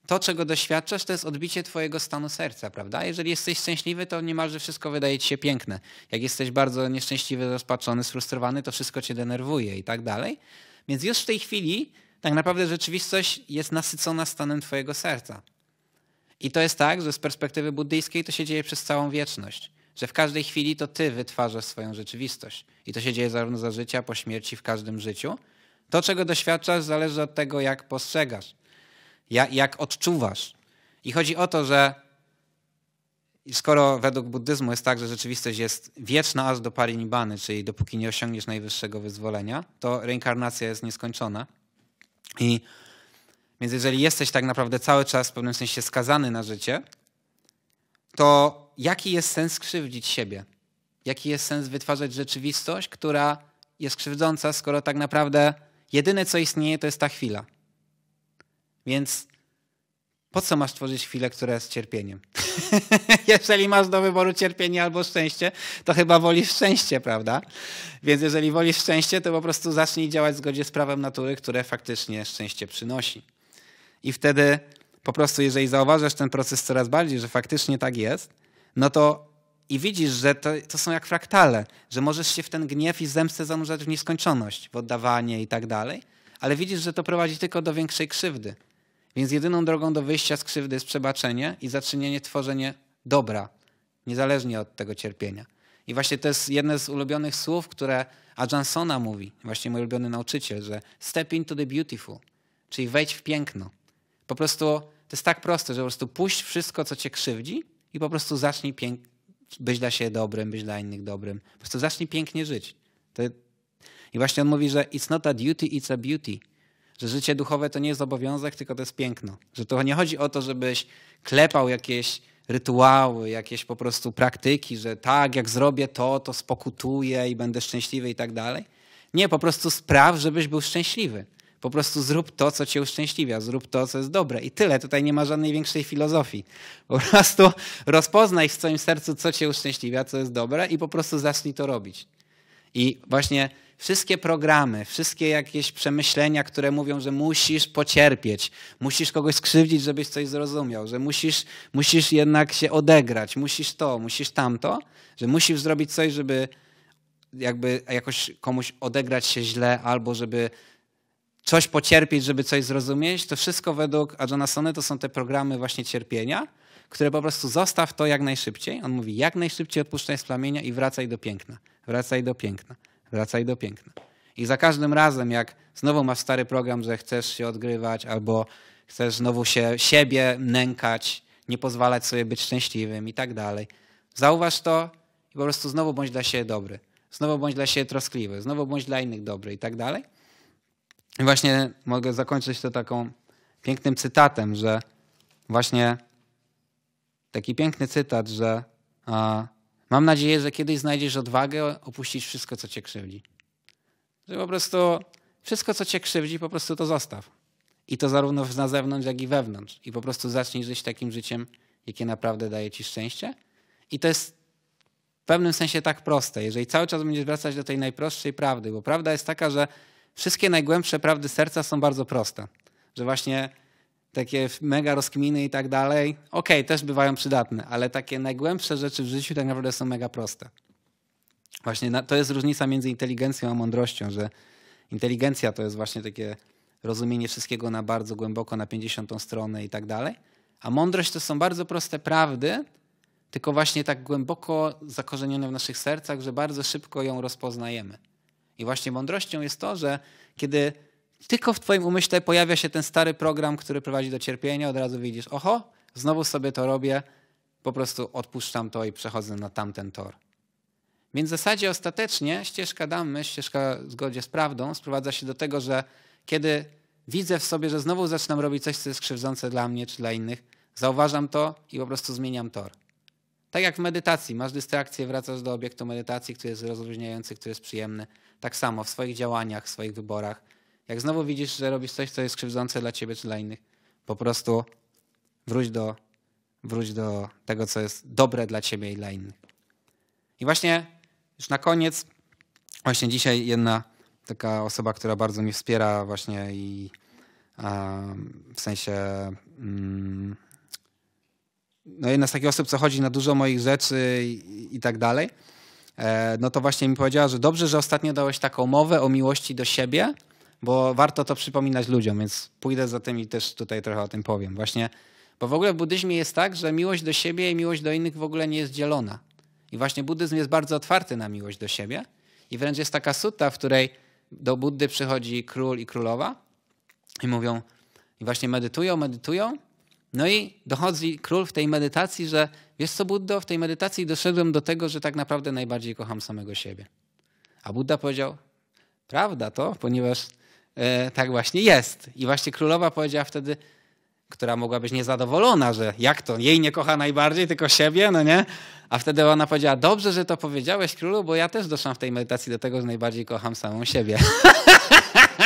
to czego doświadczasz, to jest odbicie twojego stanu serca, prawda? Jeżeli jesteś szczęśliwy, to niemalże wszystko wydaje ci się piękne. Jak jesteś bardzo nieszczęśliwy, rozpaczony, sfrustrowany, to wszystko cię denerwuje i tak dalej. Więc już w tej chwili tak naprawdę rzeczywistość jest nasycona stanem twojego serca. I to jest tak, że z perspektywy buddyjskiej to się dzieje przez całą wieczność że w każdej chwili to ty wytwarzasz swoją rzeczywistość. I to się dzieje zarówno za życia, po śmierci, w każdym życiu. To, czego doświadczasz, zależy od tego, jak postrzegasz, jak, odczuwasz. I chodzi o to, że skoro według buddyzmu jest tak, że rzeczywistość jest wieczna aż do parinibany czyli dopóki nie osiągniesz najwyższego wyzwolenia, to reinkarnacja jest nieskończona. I więc jeżeli jesteś tak naprawdę cały czas w pewnym sensie skazany na życie, to jaki jest sens krzywdzić siebie? Jaki jest sens wytwarzać rzeczywistość, która jest krzywdząca, skoro tak naprawdę jedyne co istnieje to jest ta chwila? Więc po co masz tworzyć chwilę, która jest cierpieniem? jeżeli masz do wyboru cierpienie albo szczęście, to chyba wolisz szczęście, prawda? Więc jeżeli wolisz szczęście, to po prostu zacznij działać w zgodzie z prawem natury, które faktycznie szczęście przynosi. I wtedy po prostu, jeżeli zauważysz ten proces coraz bardziej, że faktycznie tak jest, no to i widzisz, że to, to, są jak fraktale, że możesz się w ten gniew i zemstę zanurzać w nieskończoność, w oddawanie i tak dalej, ale widzisz, że to prowadzi tylko do większej krzywdy. Więc jedyną drogą do wyjścia z krzywdy jest przebaczenie i zaczynienie tworzenie dobra, niezależnie od tego cierpienia. I właśnie to jest jedne z ulubionych słów, które Adjansona mówi, właśnie mój ulubiony nauczyciel, że step into the beautiful, czyli wejdź w piękno. Po prostu to jest tak proste, że po prostu puść wszystko, co cię krzywdzi i po prostu zacznij pięknie, być dla siebie dobrym, być dla innych dobrym. Po prostu zacznij pięknie żyć. To... I właśnie on mówi, że it's not a duty, it's a beauty. Że życie duchowe to nie jest obowiązek, tylko to jest piękno. Że to nie chodzi o to, żebyś klepał jakieś rytuały, jakieś po prostu praktyki, że tak, jak zrobię to, to spokutuję i będę szczęśliwy i tak dalej. Nie, po prostu spraw, żebyś był szczęśliwy. Po prostu zrób to, co cię uszczęśliwia, zrób to, co jest dobre. I tyle, tutaj nie ma żadnej większej filozofii. Po prostu rozpoznaj w swoim sercu, co cię uszczęśliwia, co jest dobre i po prostu zacznij to robić. I właśnie wszystkie programy, wszystkie jakieś przemyślenia, które mówią, że musisz pocierpieć, musisz kogoś skrzywdzić, żebyś coś zrozumiał, że musisz, musisz jednak się odegrać, musisz to, musisz tamto, że musisz zrobić coś, żeby jakby jakoś komuś odegrać się źle albo żeby coś pocierpieć, żeby coś zrozumieć, to wszystko według Jonasony to są te programy właśnie cierpienia, które po prostu zostaw to jak najszybciej. On mówi, jak najszybciej odpuszczaj z plamienia i wracaj do piękna, wracaj do piękna, wracaj do piękna. I za każdym razem, jak znowu masz stary program, że chcesz się odgrywać albo chcesz znowu się siebie nękać, nie pozwalać sobie być szczęśliwym i tak dalej, zauważ to i po prostu znowu bądź dla siebie dobry, znowu bądź dla siebie troskliwy, znowu bądź dla innych dobry i tak dalej. I właśnie mogę zakończyć to taką pięknym cytatem, że właśnie taki piękny cytat, że a, mam nadzieję, że kiedyś znajdziesz odwagę opuścić wszystko, co cię krzywdzi. Że po prostu wszystko, co cię krzywdzi, po prostu to zostaw. I to zarówno na zewnątrz, jak i wewnątrz. I po prostu zacznij żyć takim życiem, jakie naprawdę daje ci szczęście. I to jest w pewnym sensie tak proste. Jeżeli cały czas będziesz wracać do tej najprostszej prawdy, bo prawda jest taka, że wszystkie najgłębsze prawdy serca są bardzo proste. Że właśnie takie mega rozkminy i tak dalej, okej, okay, też bywają przydatne, ale takie najgłębsze rzeczy w życiu tak naprawdę są mega proste. Właśnie to jest różnica między inteligencją a mądrością, że inteligencja to jest właśnie takie rozumienie wszystkiego na bardzo głęboko, na 50 stronę i tak dalej, a mądrość to są bardzo proste prawdy, tylko właśnie tak głęboko zakorzenione w naszych sercach, że bardzo szybko ją rozpoznajemy. I właśnie mądrością jest to, że kiedy tylko w Twoim umyśle pojawia się ten stary program, który prowadzi do cierpienia, od razu widzisz, oho, znowu sobie to robię, po prostu odpuszczam to i przechodzę na tamten tor. Więc w zasadzie ostatecznie ścieżka damy, ścieżka w zgodzie z prawdą, sprowadza się do tego, że kiedy widzę w sobie, że znowu zaczynam robić coś, co jest krzywdzące dla mnie czy dla innych, zauważam to i po prostu zmieniam tor. Tak jak w medytacji, masz dystrakcję, wracasz do obiektu medytacji, który jest rozluźniający, który jest przyjemny tak samo w swoich działaniach, w swoich wyborach. Jak znowu widzisz, że robisz coś, co jest krzywdzące dla ciebie czy dla innych, po prostu wróć do, wróć do tego, co jest dobre dla ciebie i dla innych. I właśnie już na koniec, właśnie dzisiaj jedna taka osoba, która bardzo mi wspiera właśnie i w sensie mm, no jedna z takich osób, co chodzi na dużo moich rzeczy i, i tak dalej. E, no to właśnie mi powiedziała, że dobrze, że ostatnio dałeś taką mowę o miłości do siebie, bo warto to przypominać ludziom, więc pójdę za tym i też tutaj trochę o tym powiem. Właśnie, bo w ogóle w buddyzmie jest tak, że miłość do siebie i miłość do innych w ogóle nie jest dzielona. I właśnie buddyzm jest bardzo otwarty na miłość do siebie i wręcz jest taka suta, w której do Buddy przychodzi król i królowa i mówią, i właśnie medytują, medytują, no i dochodzi król w tej medytacji, że Wiesz co, Buddo, w tej medytacji doszedłem do tego, że tak naprawdę najbardziej kocham samego siebie. A Buddha powiedział, prawda to, ponieważ e, tak właśnie jest. I właśnie królowa powiedziała wtedy, która mogła być niezadowolona, że jak to, jej nie kocha najbardziej, tylko siebie, no nie? A wtedy ona powiedziała, dobrze, że to powiedziałeś królu, bo ja też doszłam w tej medytacji do tego, że najbardziej kocham samą siebie.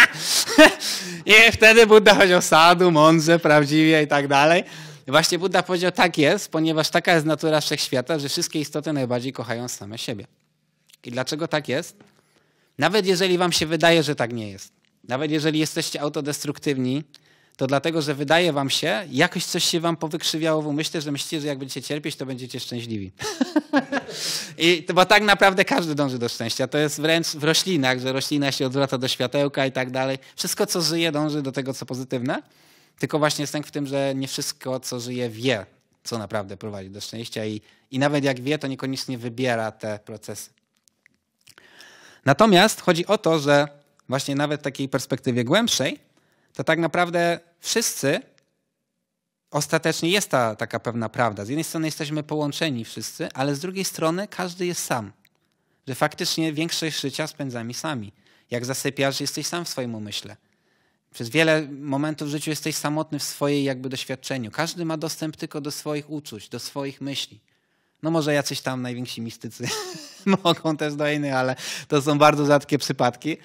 I wtedy Buddha chodził sadu, mądrze, prawdziwie i tak dalej. Właśnie Buddha powiedział, tak jest, ponieważ taka jest natura wszechświata, że wszystkie istoty najbardziej kochają same siebie. I dlaczego tak jest? Nawet jeżeli wam się wydaje, że tak nie jest, nawet jeżeli jesteście autodestruktywni, to dlatego, że wydaje wam się, jakoś coś się wam powykrzywiało w umyśle, że myślicie, że jak będziecie cierpieć, to będziecie szczęśliwi. I, bo tak naprawdę każdy dąży do szczęścia. To jest wręcz w roślinach, że roślina się odwraca do światełka i tak dalej. Wszystko, co żyje, dąży do tego, co pozytywne. Tylko właśnie jest sęk w tym, że nie wszystko, co żyje, wie, co naprawdę prowadzi do szczęścia i, i nawet jak wie, to niekoniecznie wybiera te procesy. Natomiast chodzi o to, że właśnie nawet w takiej perspektywie głębszej, to tak naprawdę wszyscy ostatecznie jest ta taka pewna prawda. Z jednej strony jesteśmy połączeni wszyscy, ale z drugiej strony każdy jest sam. Że faktycznie większość życia spędzamy sami. Jak zasypiasz, jesteś sam w swoim umyśle. Przez wiele momentów w życiu jesteś samotny w swojej jakby doświadczeniu. Każdy ma dostęp tylko do swoich uczuć, do swoich myśli. No może jacyś tam najwięksi mistycy mogą też do innych, ale to są bardzo rzadkie przypadki.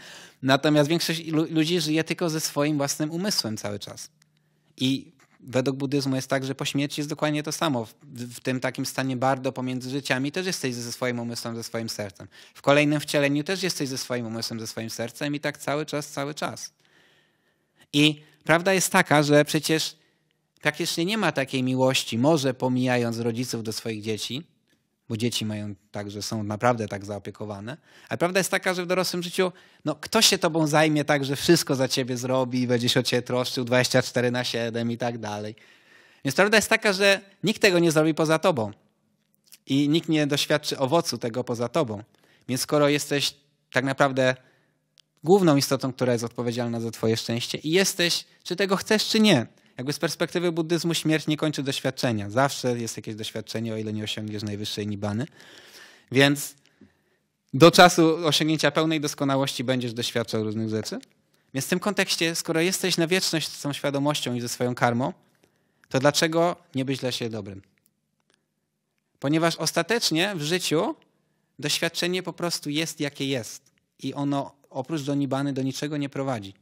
Natomiast większość ludzi żyje tylko ze swoim własnym umysłem cały czas. I według buddyzmu jest tak, że po śmierci jest dokładnie to samo. W, w tym takim stanie bardzo pomiędzy życiami też jesteś ze swoim umysłem, ze swoim sercem. W kolejnym wcieleniu też jesteś ze swoim umysłem, ze swoim sercem i tak cały czas, cały czas. I prawda jest taka, że przecież praktycznie nie ma takiej miłości, może pomijając rodziców do swoich dzieci, bo dzieci mają tak, że są naprawdę tak zaopiekowane, ale prawda jest taka, że w dorosłym życiu no, kto się tobą zajmie tak, że wszystko za ciebie zrobi, będzie się o ciebie troszczył 24 na 7 i tak dalej. Więc prawda jest taka, że nikt tego nie zrobi poza tobą i nikt nie doświadczy owocu tego poza tobą. Więc skoro jesteś tak naprawdę główną istotą, która jest odpowiedzialna za twoje szczęście i jesteś, czy tego chcesz, czy nie. Jakby z perspektywy buddyzmu śmierć nie kończy doświadczenia. Zawsze jest jakieś doświadczenie, o ile nie osiągniesz najwyższej nibany. Więc do czasu osiągnięcia pełnej doskonałości będziesz doświadczał różnych rzeczy. Więc w tym kontekście, skoro jesteś na wieczność z tą świadomością i ze swoją karmą, to dlaczego nie być dla siebie dobrym? Ponieważ ostatecznie w życiu doświadczenie po prostu jest jakie jest i ono oprócz Donibany do niczego nie prowadzi.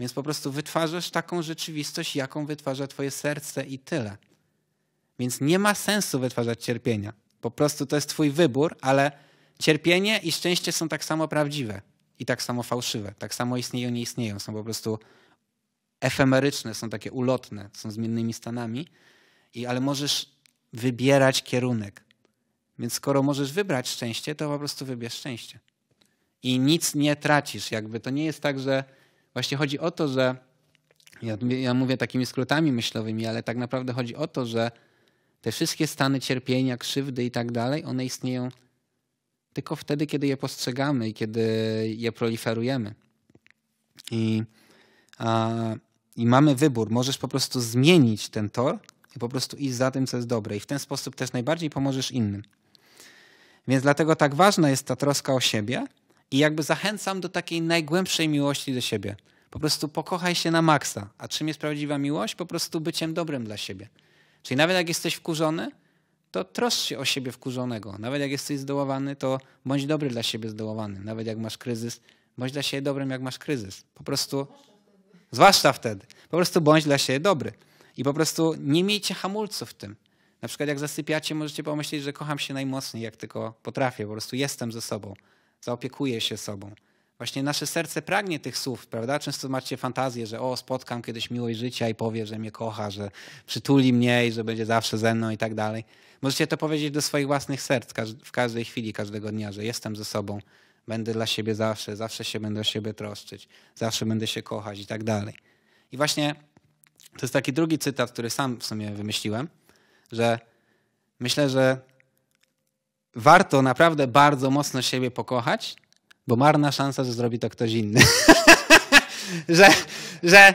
Więc po prostu wytwarzasz taką rzeczywistość, jaką wytwarza twoje serce i tyle. Więc nie ma sensu wytwarzać cierpienia. Po prostu to jest twój wybór, ale cierpienie i szczęście są tak samo prawdziwe i tak samo fałszywe. Tak samo istnieją, nie istnieją. Są po prostu efemeryczne, są takie ulotne, są zmiennymi stanami, i, ale możesz wybierać kierunek. Więc skoro możesz wybrać szczęście, to po prostu wybierz szczęście i nic nie tracisz. Jakby to nie jest tak, że właśnie chodzi o to, że ja, ja mówię takimi skrótami myślowymi, ale tak naprawdę chodzi o to, że te wszystkie stany cierpienia, krzywdy i tak dalej, one istnieją tylko wtedy, kiedy je postrzegamy i kiedy je proliferujemy. I, a, I mamy wybór. Możesz po prostu zmienić ten tor i po prostu iść za tym, co jest dobre. I w ten sposób też najbardziej pomożesz innym. Więc dlatego tak ważna jest ta troska o siebie, i jakby zachęcam do takiej najgłębszej miłości do siebie. Po prostu pokochaj się na maksa. A czym jest prawdziwa miłość? Po prostu byciem dobrym dla siebie. Czyli nawet jak jesteś wkurzony, to troszcz się o siebie wkurzonego. Nawet jak jesteś zdołowany, to bądź dobry dla siebie zdołowany. Nawet jak masz kryzys, bądź dla siebie dobrym, jak masz kryzys. Po prostu, zwłaszcza wtedy, po prostu bądź dla siebie dobry. I po prostu nie miejcie hamulców w tym. Na przykład jak zasypiacie, możecie pomyśleć, że kocham się najmocniej, jak tylko potrafię. Po prostu jestem ze sobą zaopiekuje się sobą. Właśnie nasze serce pragnie tych słów, prawda? Często macie fantazję, że o, spotkam kiedyś miłość życia i powie, że mnie kocha, że przytuli mnie i że będzie zawsze ze mną i tak dalej. Możecie to powiedzieć do swoich własnych serc w każdej chwili, każdego dnia, że jestem ze sobą, będę dla siebie zawsze, zawsze się będę o siebie troszczyć, zawsze będę się kochać i tak dalej. I właśnie to jest taki drugi cytat, który sam w sumie wymyśliłem, że myślę, że warto naprawdę bardzo mocno siebie pokochać, bo marna szansa, że zrobi to ktoś inny. że, że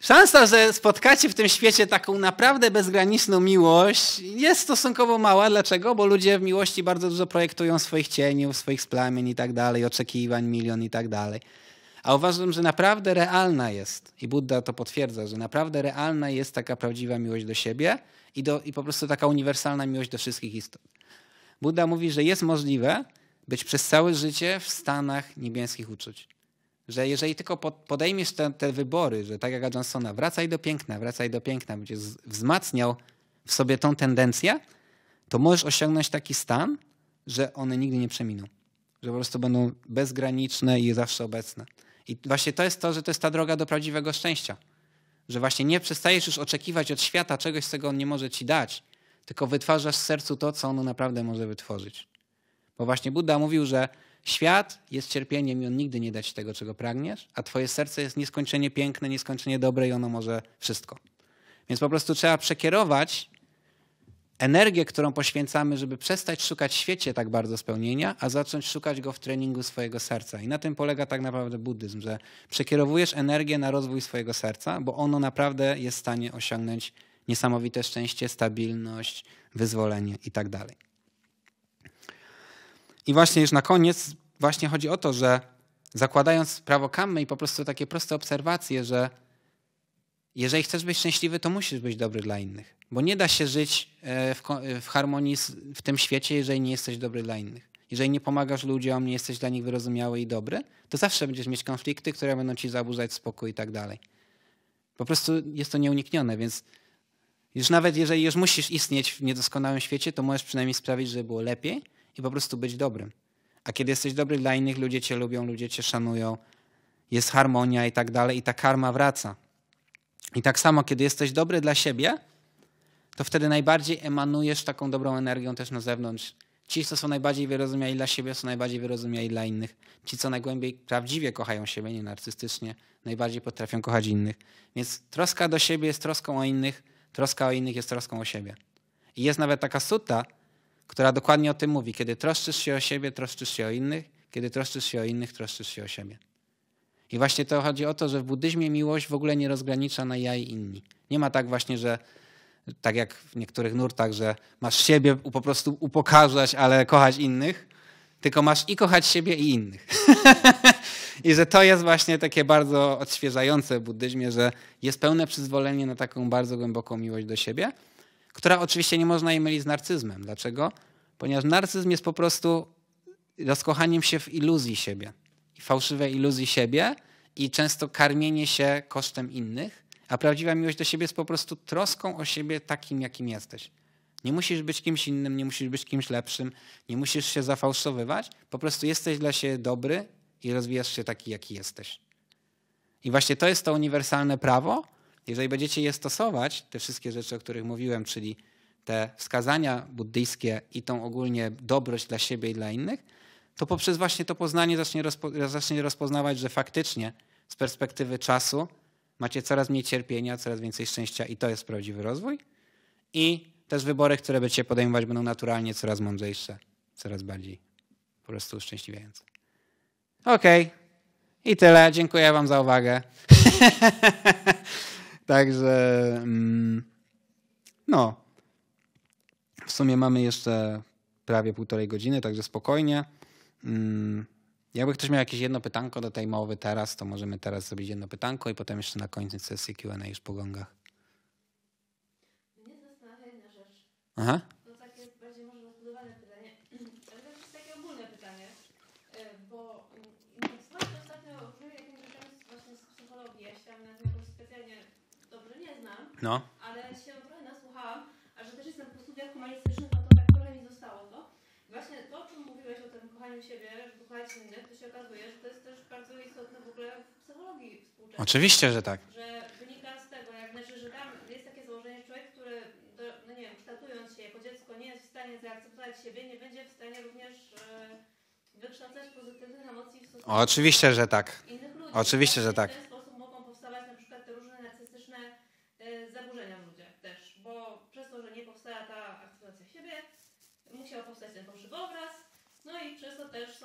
szansa, że spotkacie w tym świecie taką naprawdę bezgraniczną miłość jest stosunkowo mała. Dlaczego? Bo ludzie w miłości bardzo dużo projektują swoich cieniów, swoich splamień i tak dalej, oczekiwań milion i tak dalej. A uważam, że naprawdę realna jest, i Buddha to potwierdza, że naprawdę realna jest taka prawdziwa miłość do siebie i, do, i po prostu taka uniwersalna miłość do wszystkich istot. Buddha mówi, że jest możliwe być przez całe życie w stanach niebieskich uczuć. Że jeżeli tylko podejmiesz te, te wybory, że tak jak a Johnsona, wracaj do piękna, wracaj do piękna, będziesz wzmacniał w sobie tą tendencję, to możesz osiągnąć taki stan, że one nigdy nie przeminą. Że po prostu będą bezgraniczne i zawsze obecne. I właśnie to jest to, że to jest ta droga do prawdziwego szczęścia. Że właśnie nie przestajesz już oczekiwać od świata czegoś, czego on nie może ci dać, tylko wytwarzasz w sercu to, co ono naprawdę może wytworzyć. Bo właśnie Buddha mówił, że świat jest cierpieniem i on nigdy nie da ci tego, czego pragniesz, a twoje serce jest nieskończenie piękne, nieskończenie dobre i ono może wszystko. Więc po prostu trzeba przekierować energię, którą poświęcamy, żeby przestać szukać w świecie tak bardzo spełnienia, a zacząć szukać go w treningu swojego serca. I na tym polega tak naprawdę buddyzm, że przekierowujesz energię na rozwój swojego serca, bo ono naprawdę jest w stanie osiągnąć niesamowite szczęście, stabilność, wyzwolenie itd. Tak I właśnie już na koniec właśnie chodzi o to, że zakładając prawo kammy i po prostu takie proste obserwacje, że jeżeli chcesz być szczęśliwy, to musisz być dobry dla innych, bo nie da się żyć e, e, w, harmonii w tym świecie, jeżeli nie jesteś dobry dla innych. Jeżeli nie pomagasz ludziom, nie jesteś dla nich wyrozumiały i dobry, to zawsze będziesz mieć konflikty, które będą ci zaburzać spokój i tak dalej. Po prostu jest to nieuniknione, więc już nawet jeżeli już musisz istnieć w niedoskonałym świecie, to możesz przynajmniej sprawić, żeby było lepiej i po prostu być dobrym. A kiedy jesteś dobry dla innych, ludzie cię lubią, ludzie cię szanują, jest harmonia i tak dalej, i ta karma wraca. I tak samo, kiedy jesteś dobry dla siebie, to wtedy najbardziej emanujesz taką dobrą energią też na zewnątrz. Ci, co są najbardziej wyrozumiali dla siebie, są najbardziej wyrozumiali dla innych. Ci, co najgłębiej prawdziwie kochają siebie, nie narcystycznie, najbardziej potrafią kochać innych. Więc troska do siebie jest troską o innych Troska o innych jest troską o siebie. I jest nawet taka suta, która dokładnie o tym mówi. Kiedy troszczysz się o siebie, troszczysz się o innych. Kiedy troszczysz się o innych, troszczysz się o siebie. I właśnie to chodzi o to, że w buddyzmie miłość w ogóle nie rozgranicza na ja i inni. Nie ma tak właśnie, że tak jak w niektórych nurtach, że masz siebie po prostu upokarzać, ale kochać innych, tylko masz i kochać siebie i innych. I że to jest właśnie takie bardzo odświeżające w buddyzmie, że jest pełne przyzwolenie na taką bardzo głęboką miłość do siebie, która oczywiście nie można jej mylić z narcyzmem. Dlaczego? Ponieważ narcyzm jest po prostu rozkochaniem się w iluzji siebie, fałszywej iluzji siebie i często karmienie się kosztem innych, a prawdziwa miłość do siebie jest po prostu troską o siebie takim, jakim jesteś. Nie musisz być kimś innym, nie musisz być kimś lepszym, nie musisz się zafałszowywać. Po prostu jesteś dla siebie dobry i rozwijasz się taki, jaki jesteś. I właśnie to jest to uniwersalne prawo. Jeżeli będziecie je stosować, te wszystkie rzeczy, o których mówiłem, czyli te wskazania buddyjskie i tą ogólnie dobroć dla siebie i dla innych, to poprzez właśnie to poznanie zacznie, rozpo, zacznie rozpoznawać, że faktycznie z perspektywy czasu macie coraz mniej cierpienia, coraz więcej szczęścia i to jest prawdziwy rozwój. I też wybory, które będziecie podejmować, będą naturalnie coraz mądrzejsze, coraz bardziej po prostu uszczęśliwiające. Okej. Okay. I tyle. Dziękuję Wam za uwagę. Także mm, no. W sumie mamy jeszcze prawie półtorej godziny, także spokojnie. Mm, jakby ktoś miał jakieś jedno pytanko do tej mowy teraz, to możemy teraz zrobić jedno pytanko i potem jeszcze na końcu sesji Q&A już po gongach. Mnie zastanawia jedna rzecz. Aha. No. Ale się trochę nasłuchałam, a że też jestem po studiach humanistycznych, no to tak trochę mi zostało to. Właśnie to, o czym mówiłeś o tym kochaniu siebie, żeby kochać innych, to się okazuje, że to jest też bardzo istotne w ogóle w psychologii współczesnej. Oczywiście, że tak. Że wynika z tego, jak znaczy, że tam jest takie założenie, że człowiek, który, do, no nie wiem, kształtując się jako dziecko, nie jest w stanie zaakceptować siebie, nie będzie w stanie również e, wykształcać pozytywnych emocji w stosunku Oczywiście, że tak. Ludzi, Oczywiście, że tak.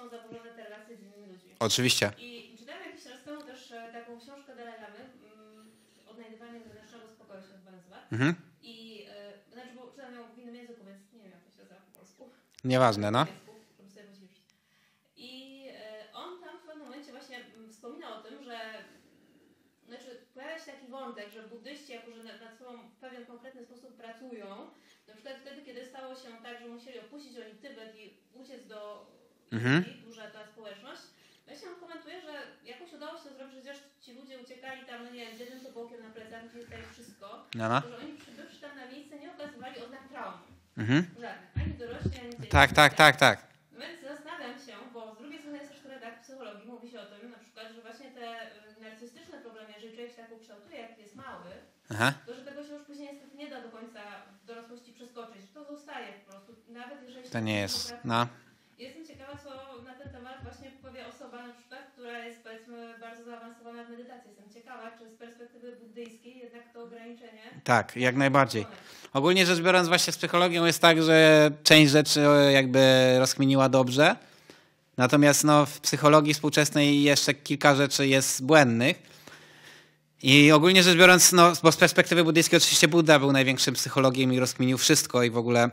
są zaburzone te relacje z innymi ludźmi. Oczywiście. I czytałem jakiś raz temu też e, taką książkę Dalai Lamy, mm, Odnajdywanie wewnętrznego spokoju się chyba nazywa. Mhm. I y, znaczy, bo czytam ją w innym języku, więc nie wiem, jak to się nazywa po polsku. Nieważne, no. I y, on tam w pewnym momencie właśnie mm, wspominał o tym, że znaczy pojawia się taki wątek, że buddyści, jako że nad sobą w pewien konkretny sposób pracują, na przykład wtedy, kiedy stało się tak, że musieli opuścić oni Tybet i uciec do mhm. duża ta społeczność. Właśnie no on komentuje, że jakoś udało się to zrobić, że chociaż ci ludzie uciekali tam, no nie wiem, z jednym tobołkiem na plecach, gdzie tutaj wszystko, no. że oni przybywszy tam na miejsce nie okazywali oznak traumy. Mhm. Żadnych. Ani dorośli, ani dzieci. Tak, tak, tak, tak. Więc zastanawiam się, bo z drugiej strony jest też tak w psychologii, mówi się o tym na przykład, że właśnie te y, narcystyczne problemy, jeżeli człowiek się tak ukształtuje, jak jest mały, Aha. to że tego się już później niestety nie da do końca w dorosłości przeskoczyć. To zostaje po prostu, nawet jeżeli... To nie jest, no ciekawe, co na ten temat właśnie powie osoba na przykład, która jest powiedzmy bardzo zaawansowana w medytacji. Jestem ciekawa, czy z perspektywy buddyjskiej jednak to ograniczenie... Tak, jak najbardziej. Ogólnie rzecz biorąc właśnie z psychologią jest tak, że część rzeczy e, jakby rozkminiła dobrze, natomiast no, w psychologii współczesnej jeszcze kilka rzeczy jest błędnych. I ogólnie rzecz biorąc, no, bo z perspektywy buddyjskiej oczywiście Buddha był największym psychologiem i rozkminił wszystko i w ogóle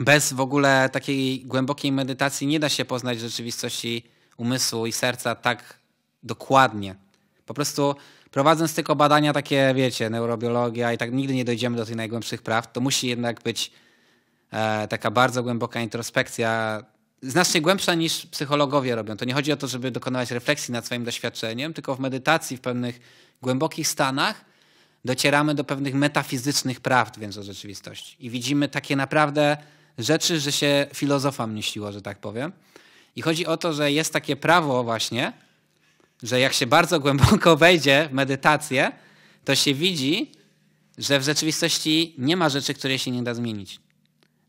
bez w ogóle takiej głębokiej medytacji nie da się poznać rzeczywistości umysłu i serca tak dokładnie. Po prostu prowadząc tylko badania takie, wiecie, neurobiologia i tak nigdy nie dojdziemy do tych najgłębszych praw, to musi jednak być e, taka bardzo głęboka introspekcja, znacznie głębsza niż psychologowie robią. To nie chodzi o to, żeby dokonywać refleksji nad swoim doświadczeniem, tylko w medytacji, w pewnych głębokich stanach docieramy do pewnych metafizycznych prawd więc o rzeczywistości i widzimy takie naprawdę rzeczy, że się filozofam nie śniło, że tak powiem. I chodzi o to, że jest takie prawo właśnie, że jak się bardzo głęboko wejdzie w medytację, to się widzi, że w rzeczywistości nie ma rzeczy, które się nie da zmienić.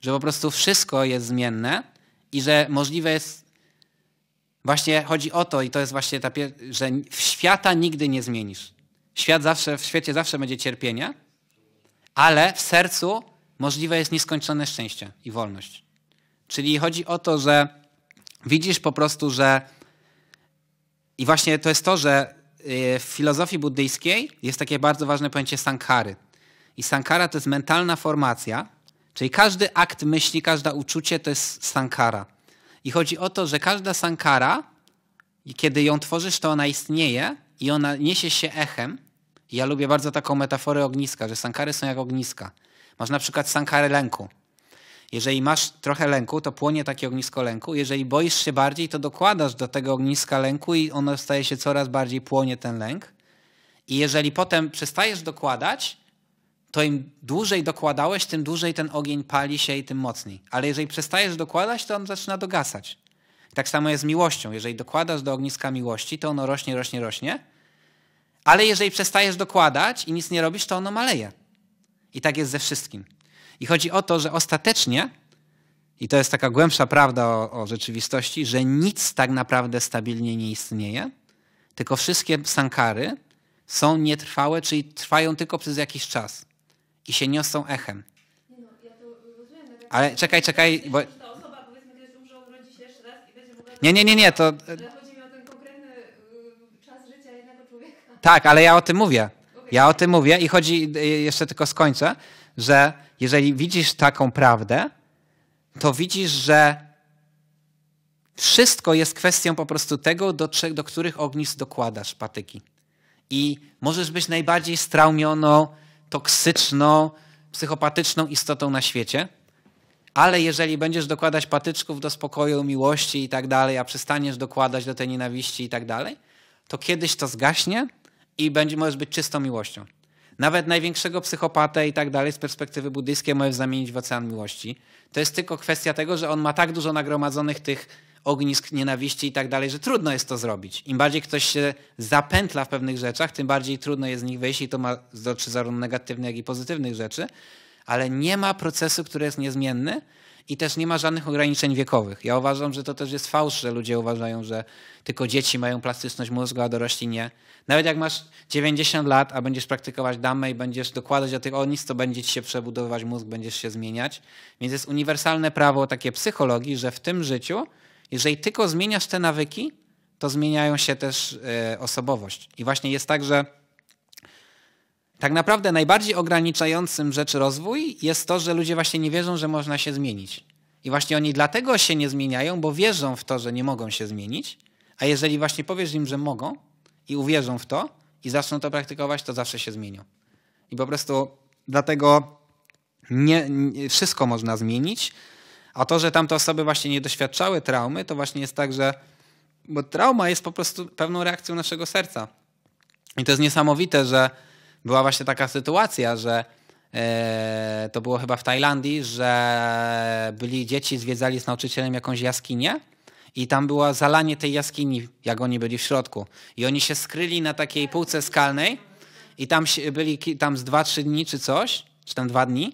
Że po prostu wszystko jest zmienne i że możliwe jest. Właśnie chodzi o to, i to jest właśnie ta, że świata nigdy nie zmienisz. Świat zawsze, w świecie zawsze będzie cierpienie, ale w sercu możliwe jest nieskończone szczęście i wolność. Czyli chodzi o to, że widzisz po prostu, że. I właśnie to jest to, że y, w filozofii buddyjskiej jest takie bardzo ważne pojęcie sankary. I sankara to jest mentalna formacja, czyli każdy akt myśli, każde uczucie to jest sankara. I chodzi o to, że każda sankara, kiedy ją tworzysz, to ona istnieje i ona niesie się echem. I ja lubię bardzo taką metaforę ogniska, że sankary są jak ogniska. Masz na przykład sankarę lęku. Jeżeli masz trochę lęku, to płonie takie ognisko lęku. Jeżeli boisz się bardziej, to dokładasz do tego ogniska lęku i ono staje się coraz bardziej płonie ten lęk. I jeżeli potem przestajesz dokładać, to im dłużej dokładałeś, tym dłużej ten ogień pali się i tym mocniej. Ale jeżeli przestajesz dokładać, to on zaczyna dogasać. Tak samo jest z miłością. Jeżeli dokładasz do ogniska miłości, to ono rośnie, rośnie, rośnie. Ale jeżeli przestajesz dokładać i nic nie robisz, to ono maleje. I tak jest ze wszystkim. I chodzi o to, że ostatecznie, i to jest taka głębsza prawda o, o rzeczywistości, że nic tak naprawdę stabilnie nie istnieje, tylko wszystkie sankary są nietrwałe, czyli trwają tylko przez jakiś czas i się niosą echem. No, ale czekaj, czekaj, bo... Nie, nie, nie, nie, to... Y, tak, ale ja o tym mówię. Ja o tym mówię i chodzi e, jeszcze tylko skończę, że jeżeli widzisz taką prawdę, to widzisz, że wszystko jest kwestią po prostu tego, do, do których ognisk dokładasz patyki. I możesz być najbardziej straumioną, toksyczną, psychopatyczną istotą na świecie, ale jeżeli będziesz dokładać patyczków do spokoju, miłości i tak dalej, a przestaniesz dokładać do tej nienawiści i tak dalej, to kiedyś to zgaśnie i będzie, możesz być czystą miłością. Nawet największego psychopatę i tak dalej z perspektywy buddyjskiej możesz zamienić w ocean miłości. To jest tylko kwestia tego, że on ma tak dużo nagromadzonych tych ognisk nienawiści i tak dalej, że trudno jest to zrobić. Im bardziej ktoś się zapętla w pewnych rzeczach, tym bardziej trudno jest z nich wyjść i to ma dotyczy zarówno negatywnych, jak i pozytywnych rzeczy. Ale nie ma procesu, który jest niezmienny, i też nie ma żadnych ograniczeń wiekowych. Ja uważam, że to też jest fałsz, że ludzie uważają, że tylko dzieci mają plastyczność mózgu, a dorośli nie. Nawet jak masz 90 lat, a będziesz praktykować damę i będziesz dokładać do tych o nic, to będzie ci się przebudowywać mózg, będziesz się zmieniać. Więc jest uniwersalne prawo takie psychologii, że w tym życiu, jeżeli tylko zmieniasz te nawyki, to zmieniają się też e, osobowość. I właśnie jest tak, że tak naprawdę najbardziej ograniczającym rzeczy rozwój jest to, że ludzie właśnie nie wierzą, że można się zmienić. I właśnie oni dlatego się nie zmieniają, bo wierzą w to, że nie mogą się zmienić, a jeżeli właśnie powiesz im, że mogą i uwierzą w to i zaczną to praktykować, to zawsze się zmienią. I po prostu dlatego nie, nie wszystko można zmienić, a to, że tamte osoby właśnie nie doświadczały traumy, to właśnie jest tak, że bo trauma jest po prostu pewną reakcją naszego serca. I to jest niesamowite, że była właśnie taka sytuacja, że e, to było chyba w Tajlandii, że byli dzieci, zwiedzali z nauczycielem jakąś jaskinię i tam było zalanie tej jaskini, jak oni byli w środku. I oni się skryli na takiej półce skalnej i tam byli tam z 2-3 dni czy coś, czy tam dwa dni.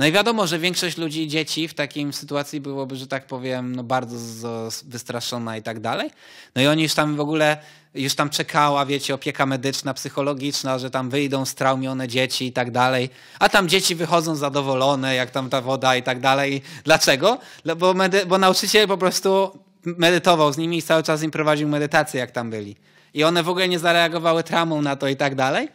No i wiadomo, że większość ludzi, dzieci w takiej sytuacji byłoby, że tak powiem, no bardzo wystraszona i tak dalej. No i oni już tam w ogóle, już tam czekała, wiecie, opieka medyczna, psychologiczna, że tam wyjdą straumione dzieci i tak dalej. A tam dzieci wychodzą zadowolone, jak tam ta woda i tak dalej. Dlaczego? No bo, medy- bo nauczyciel po prostu medytował z nimi i cały czas im prowadził medytację, jak tam byli. I one w ogóle nie zareagowały tramą na to i tak dalej.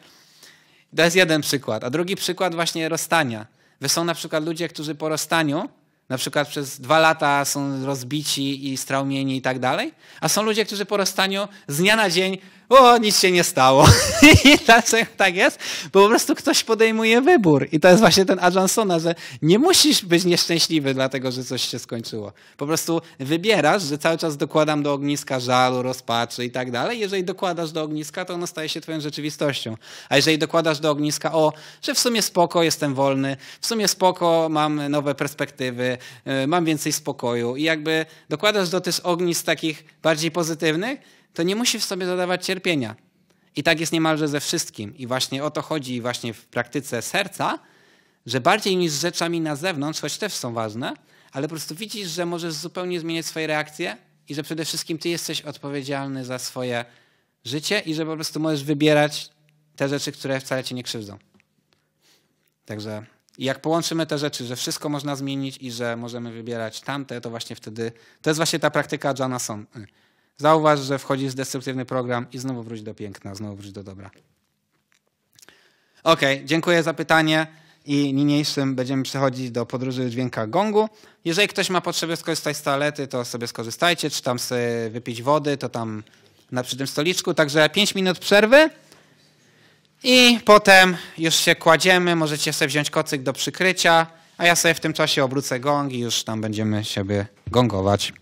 To jest jeden przykład. A drugi przykład właśnie rozstania są na przykład ludzie, którzy po rozstaniu, na przykład przez dwa lata są rozbici i straumieni i tak dalej, a są ludzie, którzy po rozstaniu z dnia na dzień o, nic się nie stało. I dlaczego tak jest? Bo po prostu ktoś podejmuje wybór. I to jest właśnie ten Adjansona, że nie musisz być nieszczęśliwy dlatego, że coś się skończyło. Po prostu wybierasz, że cały czas dokładam do ogniska żalu, rozpaczy i tak dalej. Jeżeli dokładasz do ogniska, to ono staje się twoją rzeczywistością. A jeżeli dokładasz do ogniska, o, że w sumie spoko, jestem wolny, w sumie spoko, mam nowe perspektywy, y, mam więcej spokoju i jakby dokładasz do tych ognisk takich bardziej pozytywnych, to nie musi w sobie zadawać cierpienia. I tak jest niemalże ze wszystkim. I właśnie o to chodzi właśnie w praktyce serca, że bardziej niż rzeczami na zewnątrz, choć też są ważne, ale po prostu widzisz, że możesz zupełnie zmienić swoje reakcje i że przede wszystkim ty jesteś odpowiedzialny za swoje życie i że po prostu możesz wybierać te rzeczy, które wcale cię nie krzywdzą. Także jak połączymy te rzeczy, że wszystko można zmienić i że możemy wybierać tamte, to właśnie wtedy to jest właśnie ta praktyka Jana Son. Zauważ, że wchodzisz w destruktywny program i znowu wróć do piękna, znowu wróć do dobra. Ok, dziękuję za pytanie i niniejszym będziemy przechodzić do podróży dźwięka gongu. Jeżeli ktoś ma potrzebę skorzystać z toalety, to sobie skorzystajcie, czy tam sobie wypić wody, to tam na przy tym stoliczku. Także 5 minut przerwy i potem już się kładziemy, możecie sobie wziąć kocyk do przykrycia, a ja sobie w tym czasie obrócę gong i już tam będziemy siebie gongować.